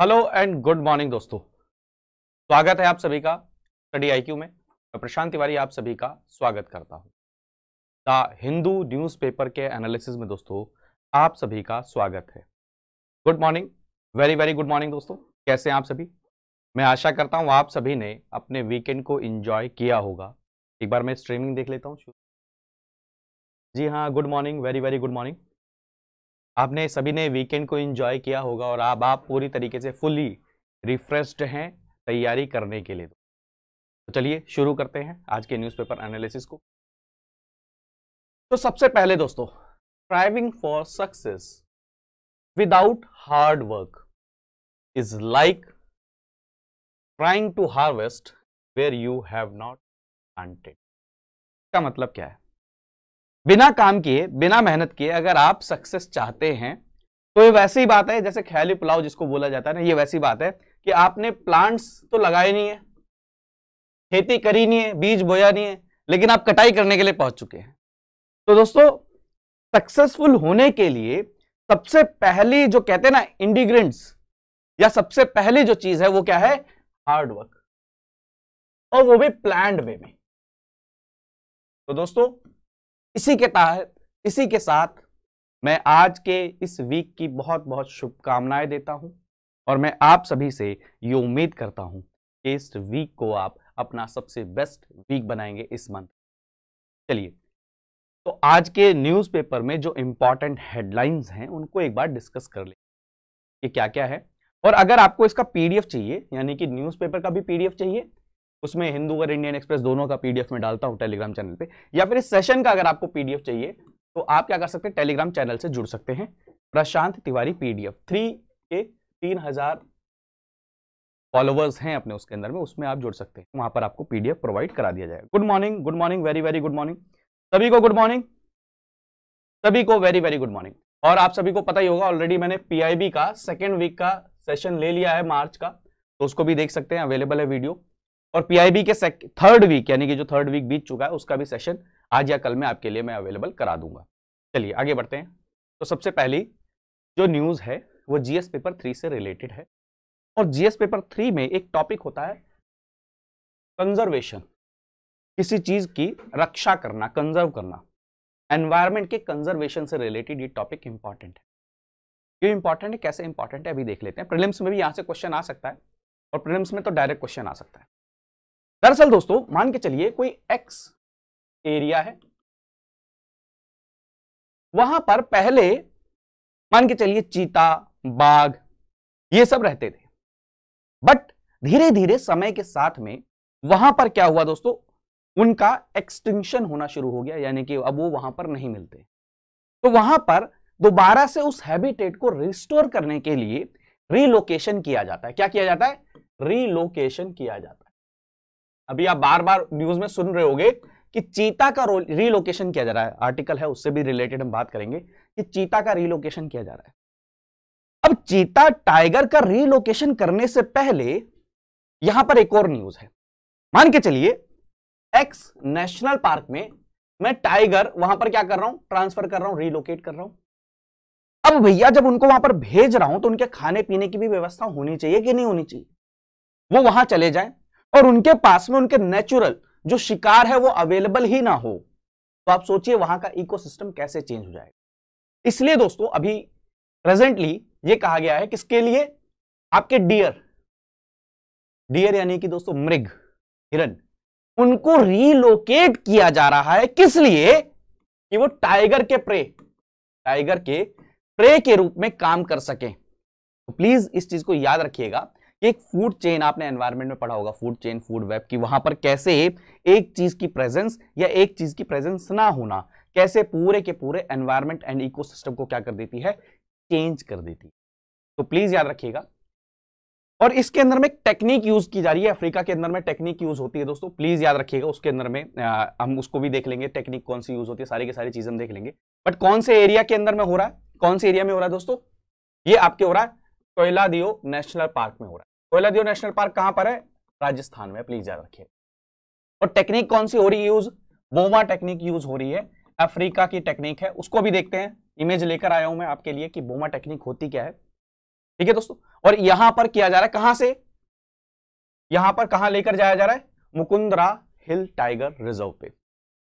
hello and good morning दोस्तों स्वागत है आप सभी का स्टडी आईक्यू में मैं प्रशांत तिवारी आप सभी का स्वागत करता हूं द हिंदू न्यूज़पेपर के एनालिसिस में दोस्तों आप सभी का स्वागत है good morning very very good morning दोस्तों कैसे हैं आप सभी मैं आशा करता हूं आप सभी ने अपने वीकेंड को इंजॉय किया होगा एक बार मैं स्ट्रीमिंग देख लेता हूँ जी हाँ good morning very very good morning आपने सभी ने वीकेंड को इंजॉय किया होगा और अब आप पूरी तरीके से फुली रिफ्रेश्ड हैं तैयारी करने के लिए तो चलिए शुरू करते हैं आज के न्यूज़पेपर एनालिसिस को तो सबसे पहले दोस्तों striving for success without hard work is like trying to harvest where you have not का मतलब क्या है बिना काम किए बिना मेहनत किए अगर आप सक्सेस चाहते हैं तो ये वैसी ही बात है जैसे ख्याली पुलाव जिसको बोला जाता है ना ये वैसी बात है कि आपने प्लांट्स तो लगाए नहीं है खेती करी नहीं है बीज बोया नहीं है लेकिन आप कटाई करने के लिए पहुंच चुके हैं तो दोस्तों सक्सेसफुल होने के लिए सबसे पहली जो कहते हैं ना इंडिग्रेंट्स या सबसे पहली जो चीज है वो क्या है हार्डवर्क और वो भी प्लान वे में तो दोस्तों इसी के तहत इसी के साथ मैं आज के इस वीक की बहुत बहुत शुभकामनाएं देता हूं और मैं आप सभी से ये उम्मीद करता हूं कि इस वीक को आप अपना सबसे बेस्ट वीक बनाएंगे इस मंथ चलिए तो आज के न्यूज़पेपर में जो इंपॉर्टेंट हेडलाइंस हैं उनको एक बार डिस्कस कर लें कि क्या क्या है और अगर आपको इसका पीडीएफ चाहिए यानी कि न्यूज़पेपर का भी पीडीएफ चाहिए उसमें हिंदू और इंडियन एक्सप्रेस दोनों का पीडीएफ में डालता हूँ टेलीग्राम चैनल पे या फिर इस सेशन का अगर आपको पीडीएफ चाहिए तो आप क्या कर सकते हैं टेलीग्राम चैनल से जुड़ सकते हैं प्रशांत तिवारी पीडीएफ थ्री के तीन हजार फॉलोवर्स हैं अपने उसके अंदर में उसमें आप जुड़ सकते हैं वहां पर आपको पीडीएफ प्रोवाइड करा दिया जाएगा good morning good morning very very good morning सभी को गुड मॉर्निंग सभी को वेरी वेरी गुड मॉर्निंग और आप सभी को पता ही होगा ऑलरेडी मैंने पी का सेकेंड वीक का सेशन ले लिया है मार्च का तो उसको भी देख सकते हैं अवेलेबल है वीडियो और पीआईबी के थर्ड वीक यानी कि जो थर्ड वीक बीत चुका है उसका भी सेशन आज या कल में आपके लिए मैं अवेलेबल करा दूंगा चलिए आगे बढ़ते हैं तो सबसे पहली जो न्यूज़ है वो जीएस पेपर थ्री से रिलेटेड है और जीएस पेपर थ्री में एक टॉपिक होता है कंजर्वेशन किसी चीज़ की रक्षा करना कंजर्व करना एनवायरमेंट के कंजर्वेशन से रिलेटेड ये टॉपिक इंपॉर्टेंट है क्यों इंपॉर्टेंट है कैसे इंपॉर्टेंट है अभी देख लेते हैं प्रिलिम्स में भी यहाँ से क्वेश्चन आ सकता है और प्रिलिम्स में तो डायरेक्ट क्वेश्चन आ सकता है दरअसल दोस्तों मान के चलिए कोई एक्स एरिया है वहां पर पहले मान के चलिए चीता बाघ ये सब रहते थे बट धीरे धीरे समय के साथ में वहां पर क्या हुआ दोस्तों उनका एक्सटिंक्शन होना शुरू हो गया यानी कि अब वो वहां पर नहीं मिलते तो वहां पर दोबारा से उस हैबिटेट को रिस्टोर करने के लिए रीलोकेशन किया जाता है क्या किया जाता है रीलोकेशन किया जाता है अभी आप बार बार न्यूज में सुन रहे होगे कि चीता का रिलोकेशन किया जा रहा है आर्टिकल है उससे भी रिलेटेड हम बात करेंगे कि चीता का रिलोकेशन किया जा रहा है अब चीता टाइगर का रिलोकेशन करने से पहले यहां पर एक और न्यूज है मान के चलिए एक्स नेशनल पार्क में मैं टाइगर वहां पर क्या कर रहा हूं ट्रांसफर कर रहा हूं रीलोकेट कर रहा हूं अब भैया जब उनको वहां पर भेज रहा हूं तो उनके खाने पीने की भी व्यवस्था होनी चाहिए कि नहीं होनी चाहिए वो वहां चले जाए और उनके पास में उनके नेचुरल जो शिकार है वो अवेलेबल ही ना हो तो आप सोचिए वहां का इकोसिस्टम कैसे चेंज हो जाएगा इसलिए दोस्तों अभी प्रेजेंटली ये कहा गया है किसके लिए आपके डियर डियर यानी कि दोस्तों मृग हिरन उनको रीलोकेट किया जा रहा है किस लिए कि वो टाइगर के प्रे टाइगर के प्रे के रूप में काम कर सके तो प्लीज इस चीज को याद रखिएगा एक फूड चेन आपने एनवायरमेंट में पढ़ा होगा फूड चेन फूड वेब की वहां पर कैसे एक चीज की प्रेजेंस या एक चीज की प्रेजेंस ना होना कैसे पूरे के पूरे एनवायरमेंट एंड इकोसिस्टम को क्या कर देती है चेंज कर देती है तो प्लीज याद रखिएगा और इसके अंदर में टेक्निक यूज की जा रही है अफ्रीका के अंदर में टेक्निक यूज होती है दोस्तों प्लीज याद रखिएगा उसके अंदर में आ, हम उसको भी देख लेंगे टेक्निक कौन सी यूज होती है सारी की सारी चीजें हम देख लेंगे बट कौन से एरिया के अंदर में हो रहा है कौन से एरिया में हो रहा है दोस्तों ये आपके हो रहा है कोयला दियो नेशनल पार्क में हो रहा है कोयलादेव नेशनल पार्क कहां पर है राजस्थान में प्लीज याद रखिए और टेक्निक कौन सी हो रही है यूज बोमा टेक्निक यूज हो रही है अफ्रीका की टेक्निक है उसको भी देखते हैं इमेज लेकर आया हूं मैं आपके लिए कि बोमा टेक्निक होती क्या है ठीक है दोस्तों और यहां पर किया जा रहा है कहां से यहां पर कहां लेकर जाया जा रहा है मुकुंदरा हिल टाइगर रिजर्व पे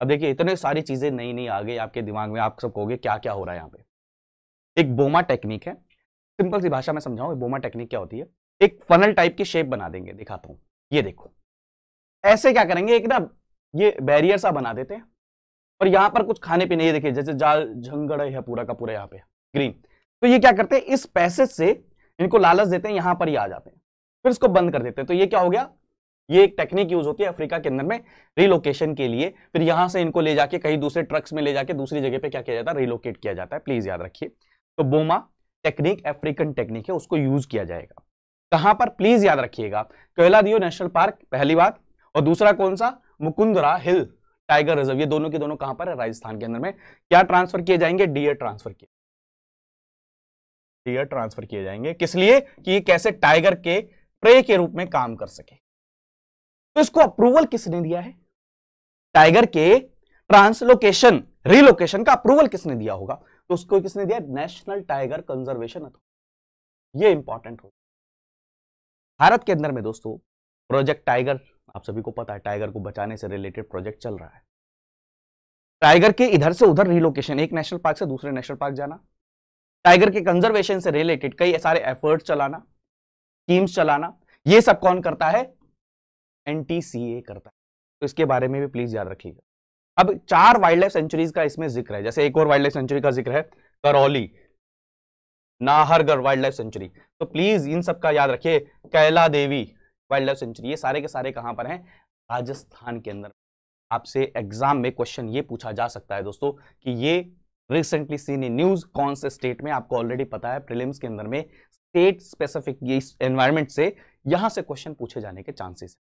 अब देखिए इतने सारी चीजें नई नई आ गई आपके दिमाग में आप सब कहोगे क्या क्या हो रहा है यहाँ पे एक बोमा टेक्निक है सिंपल सी भाषा में समझाऊ बोमा टेक्निक क्या होती है एक फनल टाइप की शेप बना देंगे दिखाता हूं ये देखो ऐसे क्या करेंगे एक ना ये बैरियर सा बना देते हैं और यहां पर कुछ खाने पीने ये देखिए जैसे जाल झंगड़ है पूरा का पूरा यहाँ पे ग्रीन तो ये क्या करते हैं इस पैसेज से इनको लालच देते हैं यहां पर ही आ जाते हैं फिर इसको बंद कर देते हैं तो ये क्या हो गया ये एक टेक्निक यूज होती है अफ्रीका के अंदर में रिलोकेशन के लिए फिर यहां से इनको ले जाके कहीं दूसरे ट्रक्स में ले जाके दूसरी जगह पे क्या किया जाता है रिलोकेट किया जाता है प्लीज याद रखिए तो बोमा टेक्निक अफ्रीकन टेक्निक है उसको यूज किया जाएगा कहां पर प्लीज याद रखिएगा कोयलादियो नेशनल पार्क पहली बात और दूसरा कौन सा मुकुंदरा हिल टाइगर रिजर्व ये दोनों के दोनों कहां पर है राजस्थान के अंदर में क्या ट्रांसफर किए जाएंगे डीए ट्रांसफर किए डीए ट्रांसफर किए जाएंगे किस लिए कि ये कैसे टाइगर के प्रे के रूप में काम कर सके तो इसको अप्रूवल किसने दिया है टाइगर के ट्रांसलोकेशन रिलोकेशन का अप्रूवल किसने दिया होगा तो उसको किसने दिया नेशनल टाइगर कंजर्वेशन अथॉरिटी ये इंपॉर्टेंट होगा भारत के अंदर में दोस्तों प्रोजेक्ट टाइगर आप सभी को पता है टाइगर को बचाने से रिलेटेड प्रोजेक्ट चल रहा है टाइगर के इधर से उधर रिलोकेशन एक नेशनल पार्क से दूसरे नेशनल पार्क जाना टाइगर के कंजर्वेशन से रिलेटेड कई सारे एफर्ट्स चलाना स्कीम्स चलाना ये सब कौन करता है एनटीसीए करता है तो इसके बारे में भी प्लीज याद रखिएगा अब चार वाइल्ड लाइफ सेंचुरीज का इसमें जिक्र है जैसे एक और वाइल्ड लाइफ सेंचुरी का जिक्र है Karauli Nahargarh wildlife sanctuary तो प्लीज इन सब का याद रखिए Kaila Devi wildlife sanctuary ये सारे के सारे कहाँ पर हैं राजस्थान के अंदर आपसे एग्जाम में क्वेश्चन ये पूछा जा सकता है दोस्तों कि ये रिसेंटली सीन इन न्यूज कौन से स्टेट में आपको ऑलरेडी पता है प्रिलिम्स के अंदर में स्टेट स्पेसिफिक एनवायरमेंट से यहां से क्वेश्चन पूछे जाने के चांसेस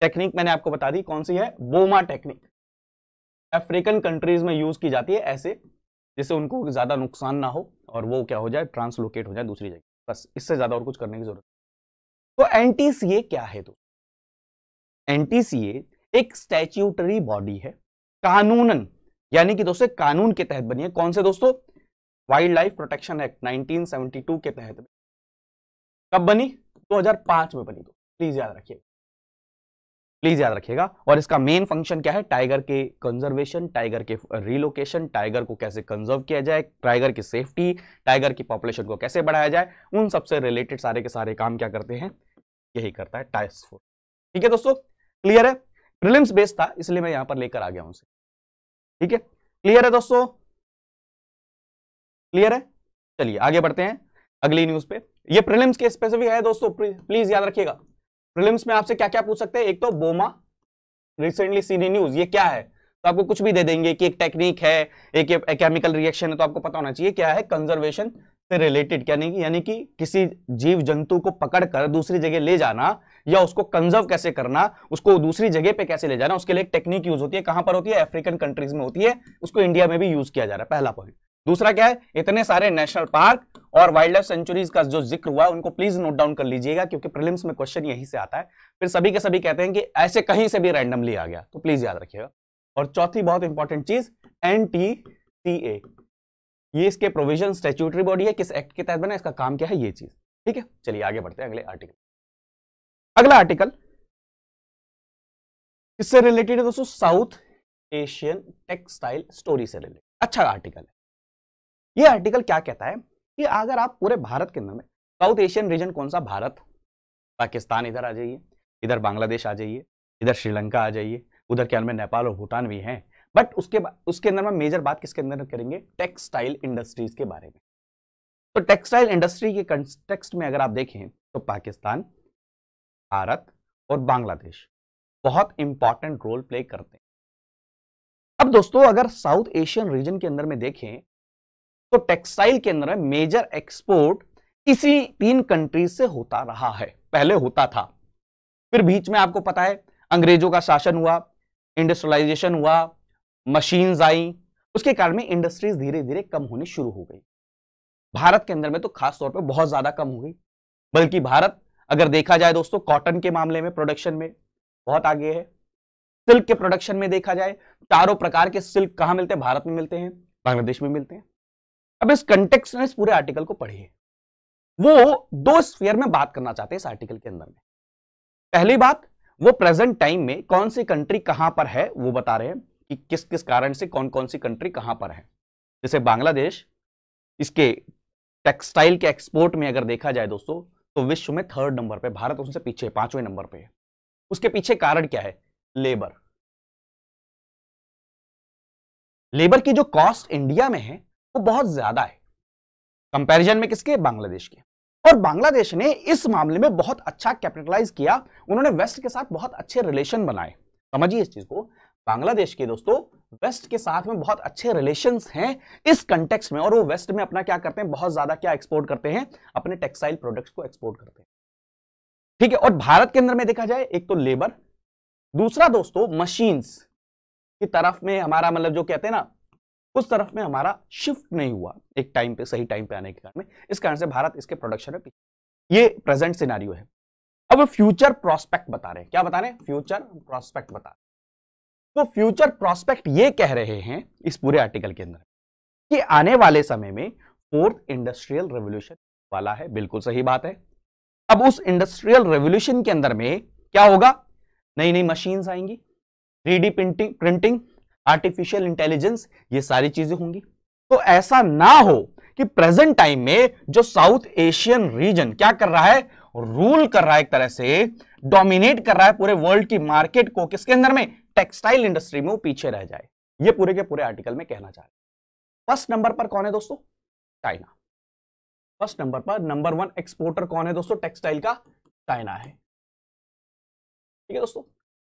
टेक्निक मैंने आपको बता दी कौन सी है बोमा टेक्निक अफ्रीकन कंट्रीज में यूज की जाती है ऐसे जिससे उनको ज़्यादा नुकसान ना हो और वो क्या हो जाए ट्रांसलोकेट हो जाए दूसरी जगह बस इससे ज़्यादा और कुछ करने की ज़रूरत तो एन क्या है तो एन एक स्टैच्यूटरी बॉडी है कानूनन यानी कि दोस्तों कानून के तहत बनी है कौन से दोस्तों वाइल्ड लाइफ प्रोटेक्शन एक्ट 1972 के तहत कब बनी 2005 में बनी दो प्लीज याद रखिए प्लीज याद रखिएगा और इसका मेन फंक्शन क्या है टाइगर के कंजर्वेशन टाइगर के रिलोकेशन टाइगर को कैसे कंजर्व किया जाए टाइगर की सेफ्टी टाइगर की पॉपुलेशन को कैसे बढ़ाया जाए उन सबसे रिलेटेड सारे के सारे काम क्या करते हैं यही करता है टाइस फोर्स ठीक है दोस्तों क्लियर है प्रिलिम्स बेस्ड था इसलिए मैं यहां पर लेकर आ गया हूं ठीक है क्लियर है दोस्तों क्लियर है चलिए आगे बढ़ते हैं अगली न्यूज पे ये प्रिलिम्स के स्पेसिफिक है दोस्तों प्लीज याद रखिएगा प्रिलिम्स में आपसे क्या क्या पूछ सकते हैं एक तो बोमा रिसेंटली सीडी न्यूज ये क्या है तो आपको कुछ भी दे देंगे कि एक टेक्निक है एक केमिकल रिएक्शन है तो आपको पता होना चाहिए क्या है कंजर्वेशन से रिलेटेड यानी कि यानी कि किसी जीव जंतु को पकड़कर दूसरी जगह ले जाना या उसको कंजर्व कैसे करना उसको दूसरी जगह पे कैसे ले जाना उसके लिए एक टेक्निक यूज होती है कहां पर होती है अफ्रीकन कंट्रीज में होती है उसको इंडिया में भी यूज किया जा रहा है पहला पॉइंट दूसरा क्या है इतने सारे नेशनल पार्क और वाइल्ड लाइफ सेंचुरीज का जो जिक्र हुआ उनको प्लीज नोट डाउन कर लीजिएगा क्योंकि प्रिलिम्स में क्वेश्चन यहीं से आता है फिर सभी के सभी कहते हैं कि ऐसे कहीं से भी रैंडमली आ गया तो प्लीज याद रखिएगा और चौथी बहुत इंपॉर्टेंट चीज एन ये इसके प्रोविजन स्टेचुटरी बॉडी है किस एक्ट के तहत बना इसका काम क्या है ये चीज ठीक है चलिए आगे बढ़ते हैं अगले आर्टिकल अगला आर्टिकल इससे रिलेटेड है दोस्तों साउथ एशियन टेक्सटाइल स्टोरी से रिलेटेड अच्छा आर्टिकल है ये आर्टिकल क्या कहता है कि अगर आप पूरे भारत के अंदर में साउथ एशियन रीजन कौन सा भारत पाकिस्तान इधर आ जाइए इधर बांग्लादेश आ जाइए इधर श्रीलंका आ जाइए उधर क्या में नेपाल और भूटान भी हैं बट उसके उसके अंदर में मेजर बात किसके अंदर करेंगे टेक्सटाइल इंडस्ट्रीज के बारे में तो टेक्सटाइल इंडस्ट्री के कंटेक्स्ट में अगर आप देखें तो पाकिस्तान भारत और बांग्लादेश बहुत इंपॉर्टेंट रोल प्ले करते हैं अब दोस्तों अगर साउथ एशियन रीजन के अंदर में देखें तो टेक्सटाइल के अंदर मेजर एक्सपोर्ट इसी तीन कंट्रीज से होता रहा है पहले होता था फिर बीच में आपको पता है अंग्रेजों का शासन हुआ इंडस्ट्रियलाइजेशन हुआ मशीन आई उसके कारण में इंडस्ट्रीज धीरे धीरे कम होनी शुरू हो गई भारत के अंदर में तो खास तौर पर बहुत ज्यादा कम हो गई बल्कि भारत अगर देखा जाए दोस्तों कॉटन के मामले में प्रोडक्शन में बहुत आगे है सिल्क के प्रोडक्शन में देखा जाए चारों प्रकार के सिल्क कहां मिलते हैं भारत में मिलते हैं बांग्लादेश में मिलते हैं अब इस कंटेक्स में इस पूरे आर्टिकल को पढ़िए वो दो स्फीयर में बात करना चाहते हैं इस आर्टिकल के अंदर में पहली बात वो प्रेजेंट टाइम में कौन सी कंट्री कहां पर है वो बता रहे हैं कि किस किस कारण से कौन कौन सी कंट्री कहां पर है जैसे बांग्लादेश इसके टेक्सटाइल के एक्सपोर्ट में अगर देखा जाए दोस्तों तो विश्व में थर्ड नंबर पर भारत उससे पीछे पांचवें नंबर पर है उसके पीछे कारण क्या है लेबर लेबर की जो कॉस्ट इंडिया में है वो बहुत ज्यादा है कंपैरिजन में किसके बांग्लादेश के और बांग्लादेश ने इस मामले में बहुत अच्छा कैपिटलाइज किया उन्होंने वेस्ट के साथ बहुत अच्छे रिलेशन बनाए समझिए इस चीज को बांग्लादेश के दोस्तों वेस्ट के साथ में बहुत अच्छे रिलेशन हैं इस कंटेक्स में और वो वेस्ट में अपना क्या करते हैं बहुत ज्यादा क्या एक्सपोर्ट करते हैं अपने टेक्सटाइल प्रोडक्ट्स को एक्सपोर्ट करते हैं ठीक है और भारत के अंदर में देखा जाए एक तो लेबर दूसरा दोस्तों मशीन्स की तरफ में हमारा मतलब जो कहते हैं ना उस तरफ में हमारा शिफ्ट नहीं हुआ एक टाइम पे सही टाइम पे आने के कारण इस कारण से भारत इसके प्रोडक्शन में ये प्रेजेंट सिनारियो है अब फ्यूचर प्रोस्पेक्ट बता रहे हैं क्या बता रहे हैं फ्यूचर प्रोस्पेक्ट बता रहे तो फ्यूचर प्रोस्पेक्ट ये कह रहे हैं इस पूरे आर्टिकल के अंदर कि आने वाले समय में फोर्थ इंडस्ट्रियल रेवोल्यूशन वाला है बिल्कुल सही बात है अब उस इंडस्ट्रियल रेवोल्यूशन के अंदर में क्या होगा नई नई मशीन आएंगी three printing printing artificial intelligence ये सारी चीजें होंगी तो ऐसा ना हो कि प्रेजेंट टाइम में जो साउथ एशियन रीजन क्या कर रहा है रूल कर रहा है एक तरह से डोमिनेट कर रहा है पूरे वर्ल्ड की मार्केट को किसके अंदर में टेक्सटाइल इंडस्ट्री में वो पीछे रह जाए ये पूरे के पूरे आर्टिकल में कहना चाह रहे फर्स्ट नंबर पर कौन है दोस्तों चाइना फर्स्ट नंबर पर नंबर वन एक्सपोर्टर कौन है दोस्तों टेक्सटाइल का चाइना है ठीक है दोस्तों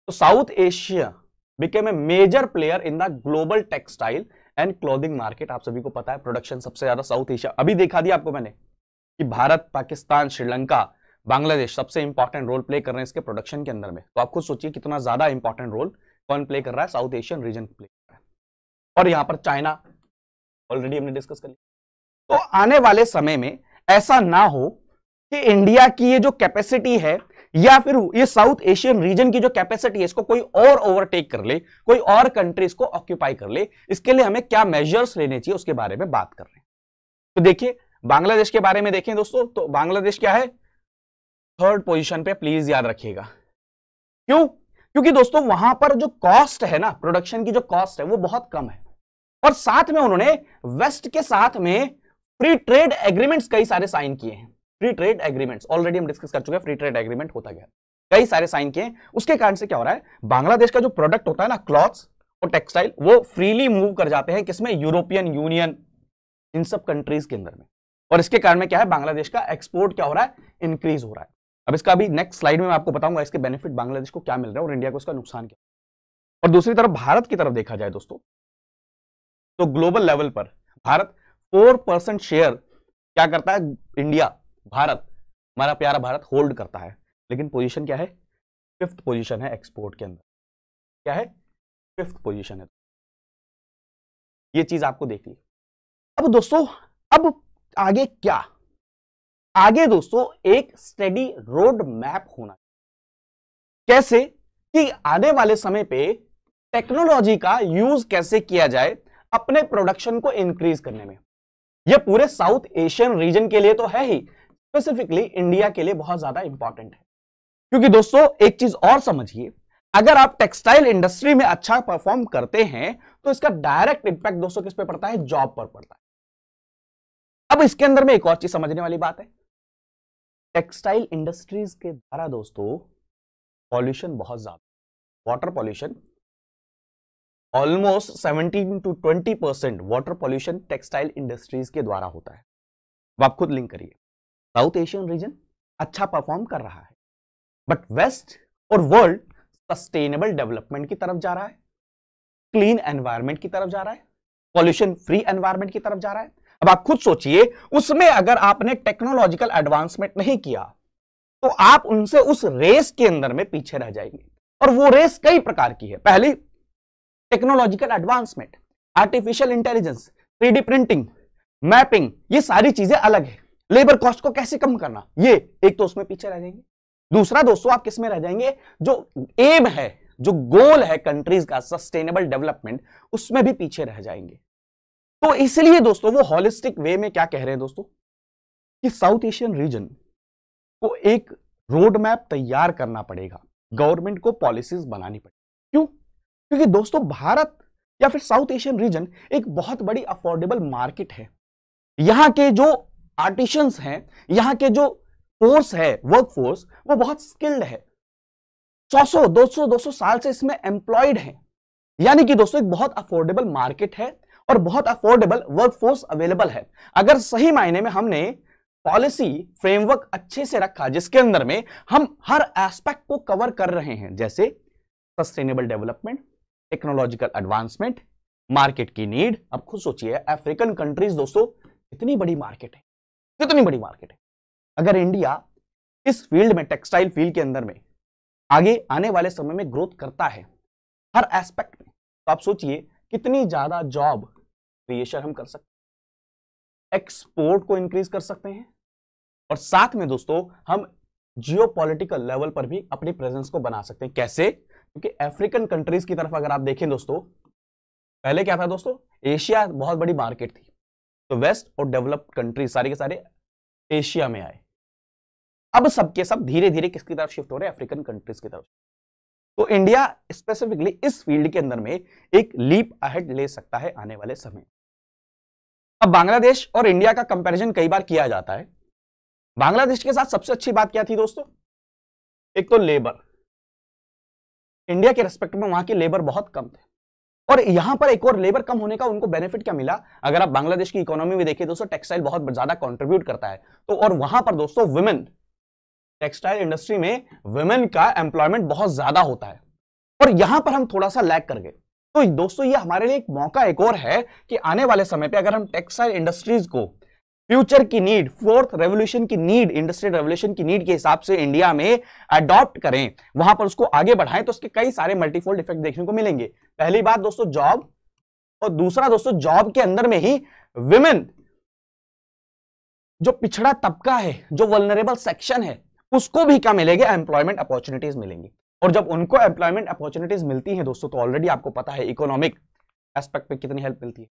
तो South Asia became a major player in the global textile and clothing market आप सभी को पता है प्रोडक्शन सबसे ज्यादा साउथ एशिया अभी देखा दिया आपको मैंने कि भारत पाकिस्तान श्रीलंका बांग्लादेश सबसे इंपॉर्टेंट रोल प्ले कर रहे हैं इसके प्रोडक्शन के अंदर में तो आप खुद सोचिए कितना ज्यादा इंपॉर्टेंट रोल कौन प्ले कर रहा है साउथ एशियन रीजन प्ले कर रहा है और यहां पर चाइना ऑलरेडी हमने डिस्कस कर लिया तो आने वाले समय में ऐसा ना हो कि इंडिया की ये जो कैपेसिटी है या फिर ये साउथ एशियन रीजन की जो कैपेसिटी है इसको कोई और ओवरटेक कर ले कोई और कंट्री इसको ऑक्यूपाई कर ले इसके लिए हमें क्या मेजर्स लेने चाहिए उसके बारे में बात कर रहे हैं तो देखिए बांग्लादेश के बारे में देखें दोस्तों तो बांग्लादेश क्या है थर्ड पोजिशन पे प्लीज याद रखिएगा क्यों क्योंकि दोस्तों वहां पर जो कॉस्ट है ना प्रोडक्शन की जो कॉस्ट है वो बहुत कम है और साथ में उन्होंने वेस्ट के साथ में फ्री ट्रेड एग्रीमेंट्स कई सारे साइन किए हैं फ्री ट्रेड एग्रीमेंट्स ऑलरेडी हम डिस्कस कर चुके हैं फ्री ट्रेड एग्रीमेंट होता गया कई सारे साइन किए उसके कारण से क्या हो रहा है बांग्लादेश का जो प्रोडक्ट होता है ना क्लॉथ्स और टेक्सटाइल वो फ्रीली मूव कर जाते हैं किसमें यूरोपियन यूनियन इन सब कंट्रीज के अंदर में और इसके कारण में क्या है बांग्लादेश का एक्सपोर्ट क्या हो रहा है इंक्रीज हो रहा है अब इसका अभी नेक्स्ट स्लाइड में मैं आपको बताऊंगा इसके बेनिफिट बांग्लादेश को क्या मिल रहा है और इंडिया को इसका नुकसान क्या और दूसरी तरफ भारत की तरफ देखा जाए दोस्तों तो ग्लोबल लेवल पर भारत फोर परसेंट शेयर क्या करता है इंडिया भारत हमारा प्यारा भारत होल्ड करता है लेकिन पोजीशन क्या है फिफ्थ पोजीशन है एक्सपोर्ट के अंदर क्या है फिफ्थ पोजीशन है ये चीज आपको देख ली अब दोस्तों अब आगे क्या आगे दोस्तों एक स्टडी रोड मैप होना कैसे कि आने वाले समय पे टेक्नोलॉजी का यूज कैसे किया जाए अपने प्रोडक्शन को इंक्रीज करने में यह पूरे साउथ एशियन रीजन के लिए तो है ही स्पेसिफिकली इंडिया के लिए बहुत ज्यादा इंपॉर्टेंट है क्योंकि दोस्तों एक चीज और समझिए अगर आप टेक्सटाइल इंडस्ट्री में अच्छा परफॉर्म करते हैं तो इसका डायरेक्ट इंपैक्ट दोस्तों किस पे पड़ता है जॉब पर पड़ता है अब इसके अंदर में एक और चीज समझने वाली बात है टेक्सटाइल इंडस्ट्रीज के द्वारा दोस्तों पॉल्यूशन बहुत ज्यादा water pollution almost 17 to 20 percent water pollution textile industries के द्वारा होता है अब आप खुद लिंक करिए साउथ एशियन रीजन अच्छा परफॉर्म कर रहा है बट वेस्ट और वर्ल्ड सस्टेनेबल डेवलपमेंट की तरफ जा रहा है क्लीन एनवायरमेंट की तरफ जा रहा है पॉल्यूशन फ्री एनवायरमेंट की तरफ जा रहा है अब आप खुद सोचिए उसमें अगर आपने टेक्नोलॉजिकल एडवांसमेंट नहीं किया तो आप उनसे उस रेस के अंदर में पीछे रह जाएंगे और वो रेस कई प्रकार की है पहली technological advancement artificial intelligence three printing mapping ये सारी चीजें अलग है लेबर कॉस्ट को कैसे कम करना ये एक तो उसमें पीछे रह जाएंगे दूसरा दोस्तों आप किसमें रह जाएंगे जो एम है जो गोल है कंट्रीज का सस्टेनेबल डेवलपमेंट उसमें भी पीछे रह जाएंगे तो इसलिए दोस्तों वो हॉलिस्टिक वे में क्या कह रहे हैं दोस्तों कि साउथ एशियन रीजन को एक रोड मैप तैयार करना पड़ेगा गवर्नमेंट को पॉलिसीज बनानी पड़ेगी क्यों क्योंकि दोस्तों भारत या फिर साउथ एशियन रीजन एक बहुत बड़ी अफोर्डेबल मार्केट है यहां के जो आर्टिशन हैं यहाँ के जो फोर्स है वर्क फोर्स वो बहुत स्किल्ड है सौ सौ दो सौ दो सौ साल से इसमें एम्प्लॉयड है यानी कि दोस्तों एक बहुत अफोर्डेबल मार्केट है और बहुत अफोर्डेबल वर्कफोर्स अवेलेबल है अगर सही मायने में हमने पॉलिसी फ्रेमवर्क अच्छे से रखा जिसके अंदर में हम हर एस्पेक्ट को कवर कर रहे हैं जैसे sustainable development technological advancement market की नीड अब खुद सोचिए अफ्रीकन कंट्रीज दोस्तों इतनी बड़ी मार्केट है कितनी बड़ी मार्केट है अगर इंडिया इस फील्ड में टेक्सटाइल फील्ड के अंदर में आगे आने वाले समय में ग्रोथ करता है हर एस्पेक्ट में तो आप सोचिए कितनी ज्यादा जॉब क्रिएशन हम कर सकते हैं एक्सपोर्ट को इंक्रीज कर सकते हैं और साथ में दोस्तों हम जियोपॉलिटिकल लेवल पर भी अपनी प्रेजेंस को बना सकते हैं कैसे क्योंकि अफ्रीकन कंट्रीज की तरफ अगर आप देखें दोस्तों पहले क्या था दोस्तों एशिया बहुत बड़ी मार्केट थी तो वेस्ट और डेवलप्ड कंट्री सारे के सारे एशिया में आए अब सबके सब धीरे धीरे किसकी तरफ शिफ्ट हो रहे अफ्रीकन कंट्रीज की तरफ तो इंडिया स्पेसिफिकली इस फील्ड के अंदर में एक लीप अहेड ले सकता है आने वाले समय अब बांग्लादेश और इंडिया का कंपैरिजन कई बार किया जाता है बांग्लादेश के साथ सबसे अच्छी बात क्या थी दोस्तों एक तो लेबर इंडिया के रेस्पेक्ट में वहां के लेबर बहुत कम थे और यहां पर एक और लेबर कम होने का उनको बेनिफिट क्या मिला अगर आप बांग्लादेश की इकोनॉमी में देखिए दोस्तों टेक्सटाइल बहुत ज्यादा कॉन्ट्रीब्यूट करता है तो और वहां पर दोस्तों वुमेन टेक्सटाइल इंडस्ट्री में वुमेन का एम्प्लॉयमेंट बहुत ज्यादा होता है और यहां पर हम थोड़ा सा लैक कर गए तो दोस्तों ये हमारे लिए एक मौका एक और है कि आने वाले समय पे अगर हम टेक्सटाइल इंडस्ट्रीज को फ्यूचर की नीड फोर्थ रेवोल्यूशन की नीड इंडस्ट्रियल रेवोल्यूशन की नीड के हिसाब से इंडिया में अडॉप्ट करें वहां पर उसको आगे बढ़ाएं तो उसके कई सारे मल्टीफोल्ड इफेक्ट देखने को मिलेंगे पहली बात दोस्तों जॉब और दूसरा दोस्तों जॉब के अंदर में ही विमेन जो पिछड़ा तबका है जो वलनरेबल सेक्शन है उसको भी क्या मिलेगा एम्प्लॉयमेंट अपॉर्चुनिटीज मिलेंगी और जब उनको एम्प्लॉयमेंट अपॉर्चुनिटीज मिलती है दोस्तों तो ऑलरेडी आपको पता है इकोनॉमिक एस्पेक्ट पे कितनी हेल्प मिलती है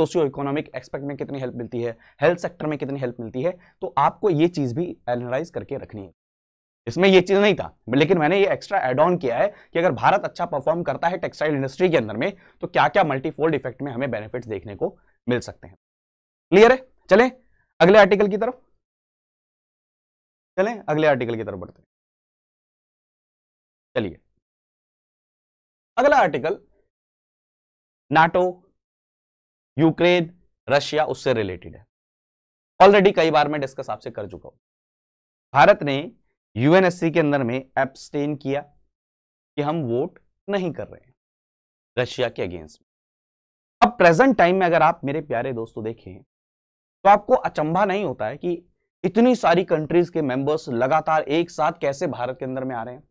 सोशियो इकोनॉमिक एक्सपेक्ट में कितनी हेल्प मिलती है हेल्थ सेक्टर में कितनी हेल्प मिलती है तो आपको ये चीज़ भी एनालाइज करके रखनी है इसमें ये चीज़ नहीं था लेकिन मैंने ये एक्स्ट्रा एड ऑन किया है कि अगर भारत अच्छा परफॉर्म करता है टेक्सटाइल इंडस्ट्री के अंदर में तो क्या क्या मल्टीफोल्ड इफेक्ट में हमें बेनिफिट देखने को मिल सकते हैं क्लियर है चले अगले आर्टिकल की तरफ चले अगले आर्टिकल की तरफ बढ़ते हैं चलिए अगला आर्टिकल नाटो यूक्रेन रशिया उससे रिलेटेड है ऑलरेडी कई बार मैं डिस्कस आपसे कर चुका हूं भारत ने यूएनएससी के अंदर में एबस्टेन किया कि हम वोट नहीं कर रहे हैं रशिया के अगेंस्ट में अब प्रेजेंट टाइम में अगर आप मेरे प्यारे दोस्तों देखें तो आपको अचंभा नहीं होता है कि इतनी सारी कंट्रीज के मेंबर्स लगातार एक साथ कैसे भारत के अंदर में आ रहे हैं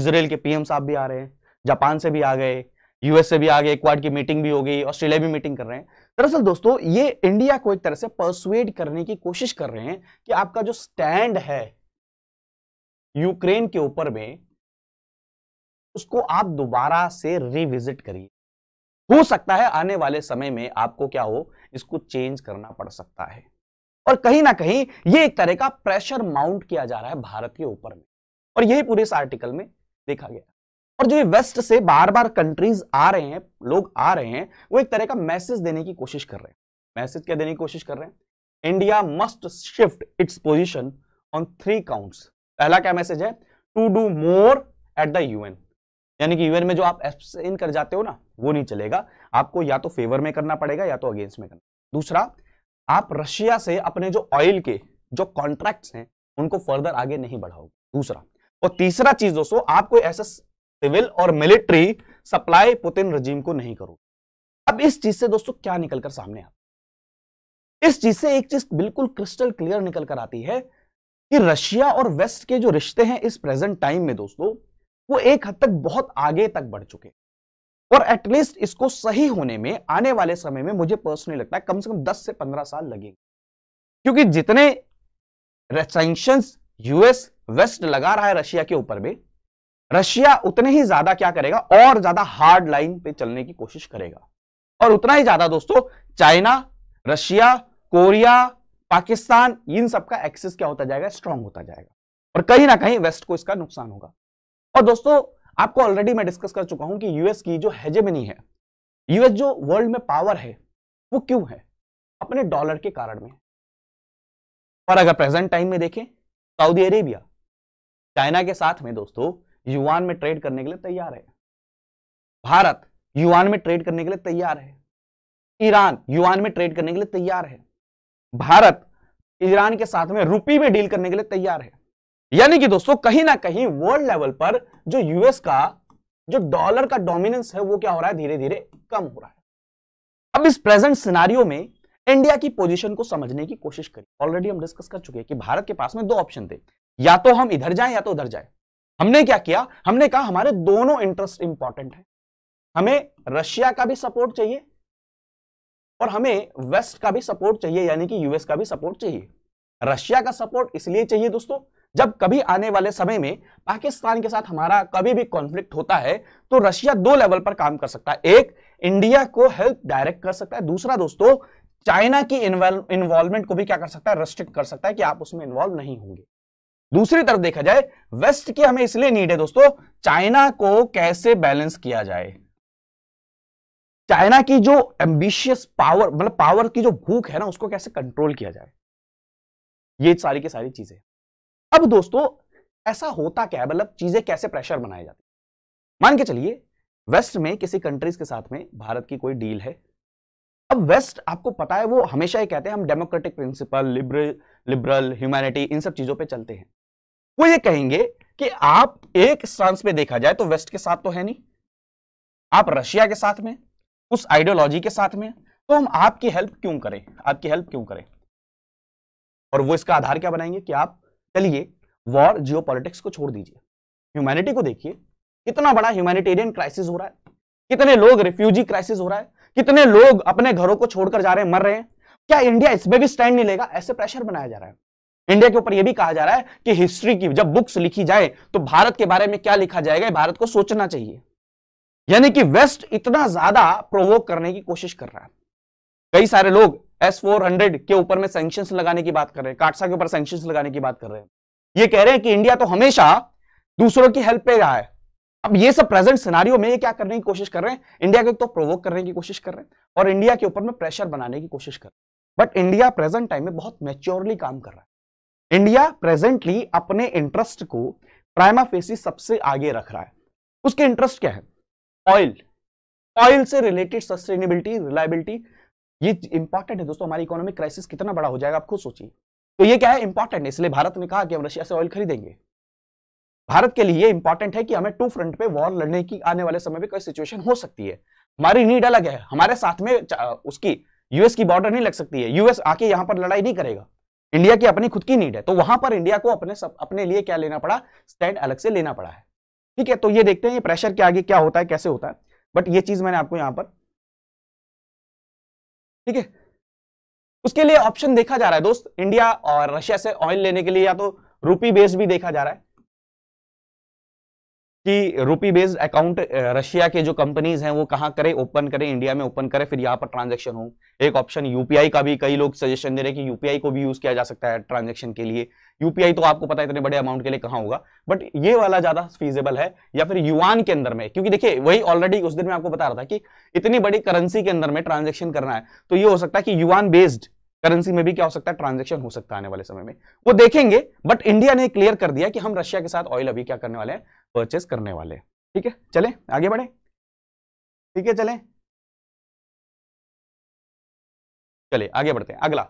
इसराइल के पीएम साहब भी आ रहे हैं जापान से भी आ गए यूएस से भी आ गए क्वाड की मीटिंग भी हो गई ऑस्ट्रेलिया भी मीटिंग कर रहे हैं दरअसल दोस्तों ये इंडिया को एक तरह से परसुएड करने की कोशिश कर रहे हैं कि आपका जो स्टैंड है यूक्रेन के ऊपर में उसको आप दोबारा से रिविजिट करिए हो सकता है आने वाले समय में आपको क्या हो इसको चेंज करना पड़ सकता है और कहीं ना कहीं ये एक तरह का प्रेशर माउंट किया जा रहा है भारत के ऊपर में और यही पूरे इस आर्टिकल में देखा गया और जो ये वेस्ट से बार बार कंट्रीज आ रहे हैं लोग आ रहे हैं वो एक तरह का मैसेज देने की कोशिश कर रहे हैं मैसेज क्या देने की कोशिश कर रहे हैं India must shift its position on three counts पहला क्या मैसेज है to do more at the UN यानी कि यूएन में जो आप एब्सटेन कर जाते हो ना वो नहीं चलेगा आपको या तो फेवर में करना पड़ेगा या तो अगेंस्ट में करना दूसरा आप रशिया से अपने जो ऑयल के जो कॉन्ट्रैक्ट्स हैं उनको फर्दर आगे नहीं बढ़ाओगे दूसरा और तीसरा चीज दोस्तों आप कोई ऐसा सिविल और मिलिट्री सप्लाई पुतिन रजीम को नहीं करो अब इस चीज से दोस्तों क्या निकलकर सामने आता इस चीज से एक चीज बिल्कुल क्रिस्टल क्लियर निकल कर आती है कि रशिया और वेस्ट के जो रिश्ते हैं इस प्रेजेंट टाइम में दोस्तों वो एक हद तक बहुत आगे तक बढ़ चुके और एटलीस्ट इसको सही होने में आने वाले समय में मुझे पर्सनली लगता है कम से कम 10 से 15 साल लगेंगे क्योंकि जितने सैंक्शन यूएस वेस्ट लगा रहा है रशिया के ऊपर में रशिया उतने ही ज्यादा क्या करेगा और ज्यादा हार्ड लाइन पे चलने की कोशिश करेगा और उतना ही ज्यादा दोस्तों चाइना रशिया कोरिया पाकिस्तान इन सबका एक्सेस क्या होता जाएगा स्ट्रांग होता जाएगा और कहीं ना कहीं वेस्ट को इसका नुकसान होगा और दोस्तों आपको ऑलरेडी मैं डिस्कस कर चुका हूं कि यूएस की जो हेजेमनी है यूएस जो वर्ल्ड में पावर है वो क्यों है अपने डॉलर के कारण में पर अगर प्रेजेंट टाइम में देखें सऊदी अरेबिया चाइना के साथ में दोस्तों युवान में ट्रेड करने के लिए तैयार है भारत युवान में ट्रेड करने के लिए तैयार है ईरान युवान में ट्रेड करने के लिए तैयार है भारत ईरान के साथ में रुपी में डील करने के लिए तैयार है यानी कि दोस्तों कहीं ना कहीं वर्ल्ड लेवल पर जो यूएस का जो डॉलर का डोमिनेंस है वो क्या हो रहा है धीरे धीरे कम हो रहा है अब इस प्रेजेंट सिनारियो में इंडिया की पोजीशन को समझने की कोशिश करें ऑलरेडी हम डिस्कस कर चुके हैं कि भारत के पास में दो ऑप्शन थे या तो हम इधर जाएं या तो उधर जाएं हमने क्या किया हमने कहा हमारे दोनों इंटरेस्ट इंपॉर्टेंट है हमें रशिया का भी सपोर्ट चाहिए और हमें वेस्ट का भी सपोर्ट चाहिए यानी कि यूएस का भी सपोर्ट चाहिए रशिया का सपोर्ट इसलिए चाहिए दोस्तों जब कभी आने वाले समय में पाकिस्तान के साथ हमारा कभी भी कॉन्फ्लिक्ट होता है तो रशिया दो लेवल पर काम कर सकता है एक इंडिया को हेल्प डायरेक्ट कर सकता है दूसरा दोस्तों चाइना की इन्वॉल्वमेंट को भी क्या कर सकता है रेस्ट्रिक्ट कर सकता है कि आप उसमें इन्वॉल्व नहीं होंगे दूसरी तरफ देखा जाए वेस्ट की हमें इसलिए नीड है दोस्तों चाइना को कैसे बैलेंस किया जाए चाइना की जो एम्बिशियस पावर मतलब पावर की जो भूख है ना उसको कैसे कंट्रोल किया जाए ये सारी की सारी चीजें अब दोस्तों ऐसा होता क्या है मतलब चीजें कैसे प्रेशर बनाई जाती मान के चलिए वेस्ट में किसी कंट्रीज के साथ में भारत की कोई डील है अब वेस्ट आपको पता है वो हमेशा ही कहते हैं हम democratic principle liberal liberal humanity इन सब चीजों पे चलते हैं वो ये कहेंगे कि आप एक स्टांस पे देखा जाए तो वेस्ट के साथ तो है नहीं आप रशिया के साथ में उस आइडियोलॉजी के साथ में तो हम आपकी हेल्प क्यों करें आपकी हेल्प क्यों करें और वो इसका आधार क्या बनाएंगे कि आप चलिए वॉर जियो को छोड़ दीजिए ह्यूमैनिटी को देखिए कितना बड़ा ह्यूमैनिटेरियन क्राइसिस हो रहा है कितने लोग रिफ्यूजी क्राइसिस हो रहा है कितने लोग अपने घरों को छोड़कर जा रहे हैं मर रहे हैं क्या इंडिया इसमें भी स्टैंड नहीं लेगा ऐसे प्रेशर बनाया जा रहा है इंडिया के ऊपर यह भी कहा जा रहा है कि हिस्ट्री की जब बुक्स लिखी जाए तो भारत के बारे में क्या लिखा जाएगा भारत को सोचना चाहिए यानी कि वेस्ट इतना ज्यादा प्रोवोक करने की कोशिश कर रहा है कई सारे लोग एस फोर हंड्रेड के ऊपर में सैंक्शन लगाने की बात कर रहे हैं काटसा के ऊपर सैंक्शन लगाने की बात कर रहे हैं ये कह रहे हैं कि इंडिया तो हमेशा दूसरों की हेल्प पे रहा है अब ये सब प्रेजेंट सिनारियों में ये क्या करने की कोशिश कर रहे हैं इंडिया को तो प्रोवोक करने की कोशिश कर रहे हैं और इंडिया के ऊपर में प्रेशर बनाने की कोशिश कर रहे हैं बट इंडिया प्रेजेंट टाइम में बहुत मेच्योरली काम कर रहा है इंडिया प्रेजेंटली अपने इंटरेस्ट को प्राइमा फेसी सबसे आगे रख रहा है उसके इंटरेस्ट क्या है ऑयल ऑयल से रिलेटेड सस्टेनेबिलिटी रिलायबिलिटी ये इंपॉर्टेंट है दोस्तों हमारी इकोनॉमिक क्राइसिस कितना बड़ा हो जाएगा आप खुद सोचिए तो ये क्या है इंपॉर्टेंट है इसलिए भारत ने कहा कि हम रशिया से ऑयल खरीदेंगे भारत के लिए इंपॉर्टेंट है कि हमें टू फ्रंट पे वॉर लड़ने की आने वाले समय में कोई सिचुएशन हो सकती है हमारी नीड अलग है हमारे साथ में उसकी यूएस की बॉर्डर नहीं लग सकती है यूएस आके यहां पर लड़ाई नहीं करेगा इंडिया की अपनी खुद की नीड है तो वहां पर इंडिया को अपने सब अपने लिए क्या लेना पड़ा स्टैंड अलग से लेना पड़ा है ठीक है तो ये देखते हैं ये प्रेशर के आगे क्या होता है कैसे होता है बट ये चीज मैंने आपको यहां पर ठीक है उसके लिए ऑप्शन देखा जा रहा है दोस्त इंडिया और रशिया से ऑयल लेने के लिए या तो रूपी बेस भी देखा जा रहा है कि रूपी बेस्ड अकाउंट रशिया के जो कंपनीज हैं वो कहाँ करें ओपन करें इंडिया में ओपन करें फिर यहाँ पर ट्रांजेक्शन हो एक ऑप्शन यूपीआई का भी कई लोग सजेशन दे रहे हैं कि यूपीआई को भी यूज किया जा सकता है ट्रांजेक्शन के लिए यूपीआई तो आपको पता है इतने बड़े अमाउंट के लिए कहाँ होगा बट ये वाला ज्यादा फीजेबल है या फिर युवान के अंदर में क्योंकि देखिए वही ऑलरेडी उस दिन में आपको बता रहा था कि इतनी बड़ी करेंसी के अंदर में ट्रांजेक्शन करना है तो ये हो सकता है कि युवान बेस्ड करेंसी में भी क्या हो सकता है ट्रांजेक्शन हो सकता है आने वाले समय में वो देखेंगे बट इंडिया ने क्लियर कर दिया कि हम रशिया के साथ ऑयल अभी क्या करने वाले हैं परचेस करने वाले ठीक है चले आगे बढ़े ठीक है चले चले आगे बढ़ते हैं अगला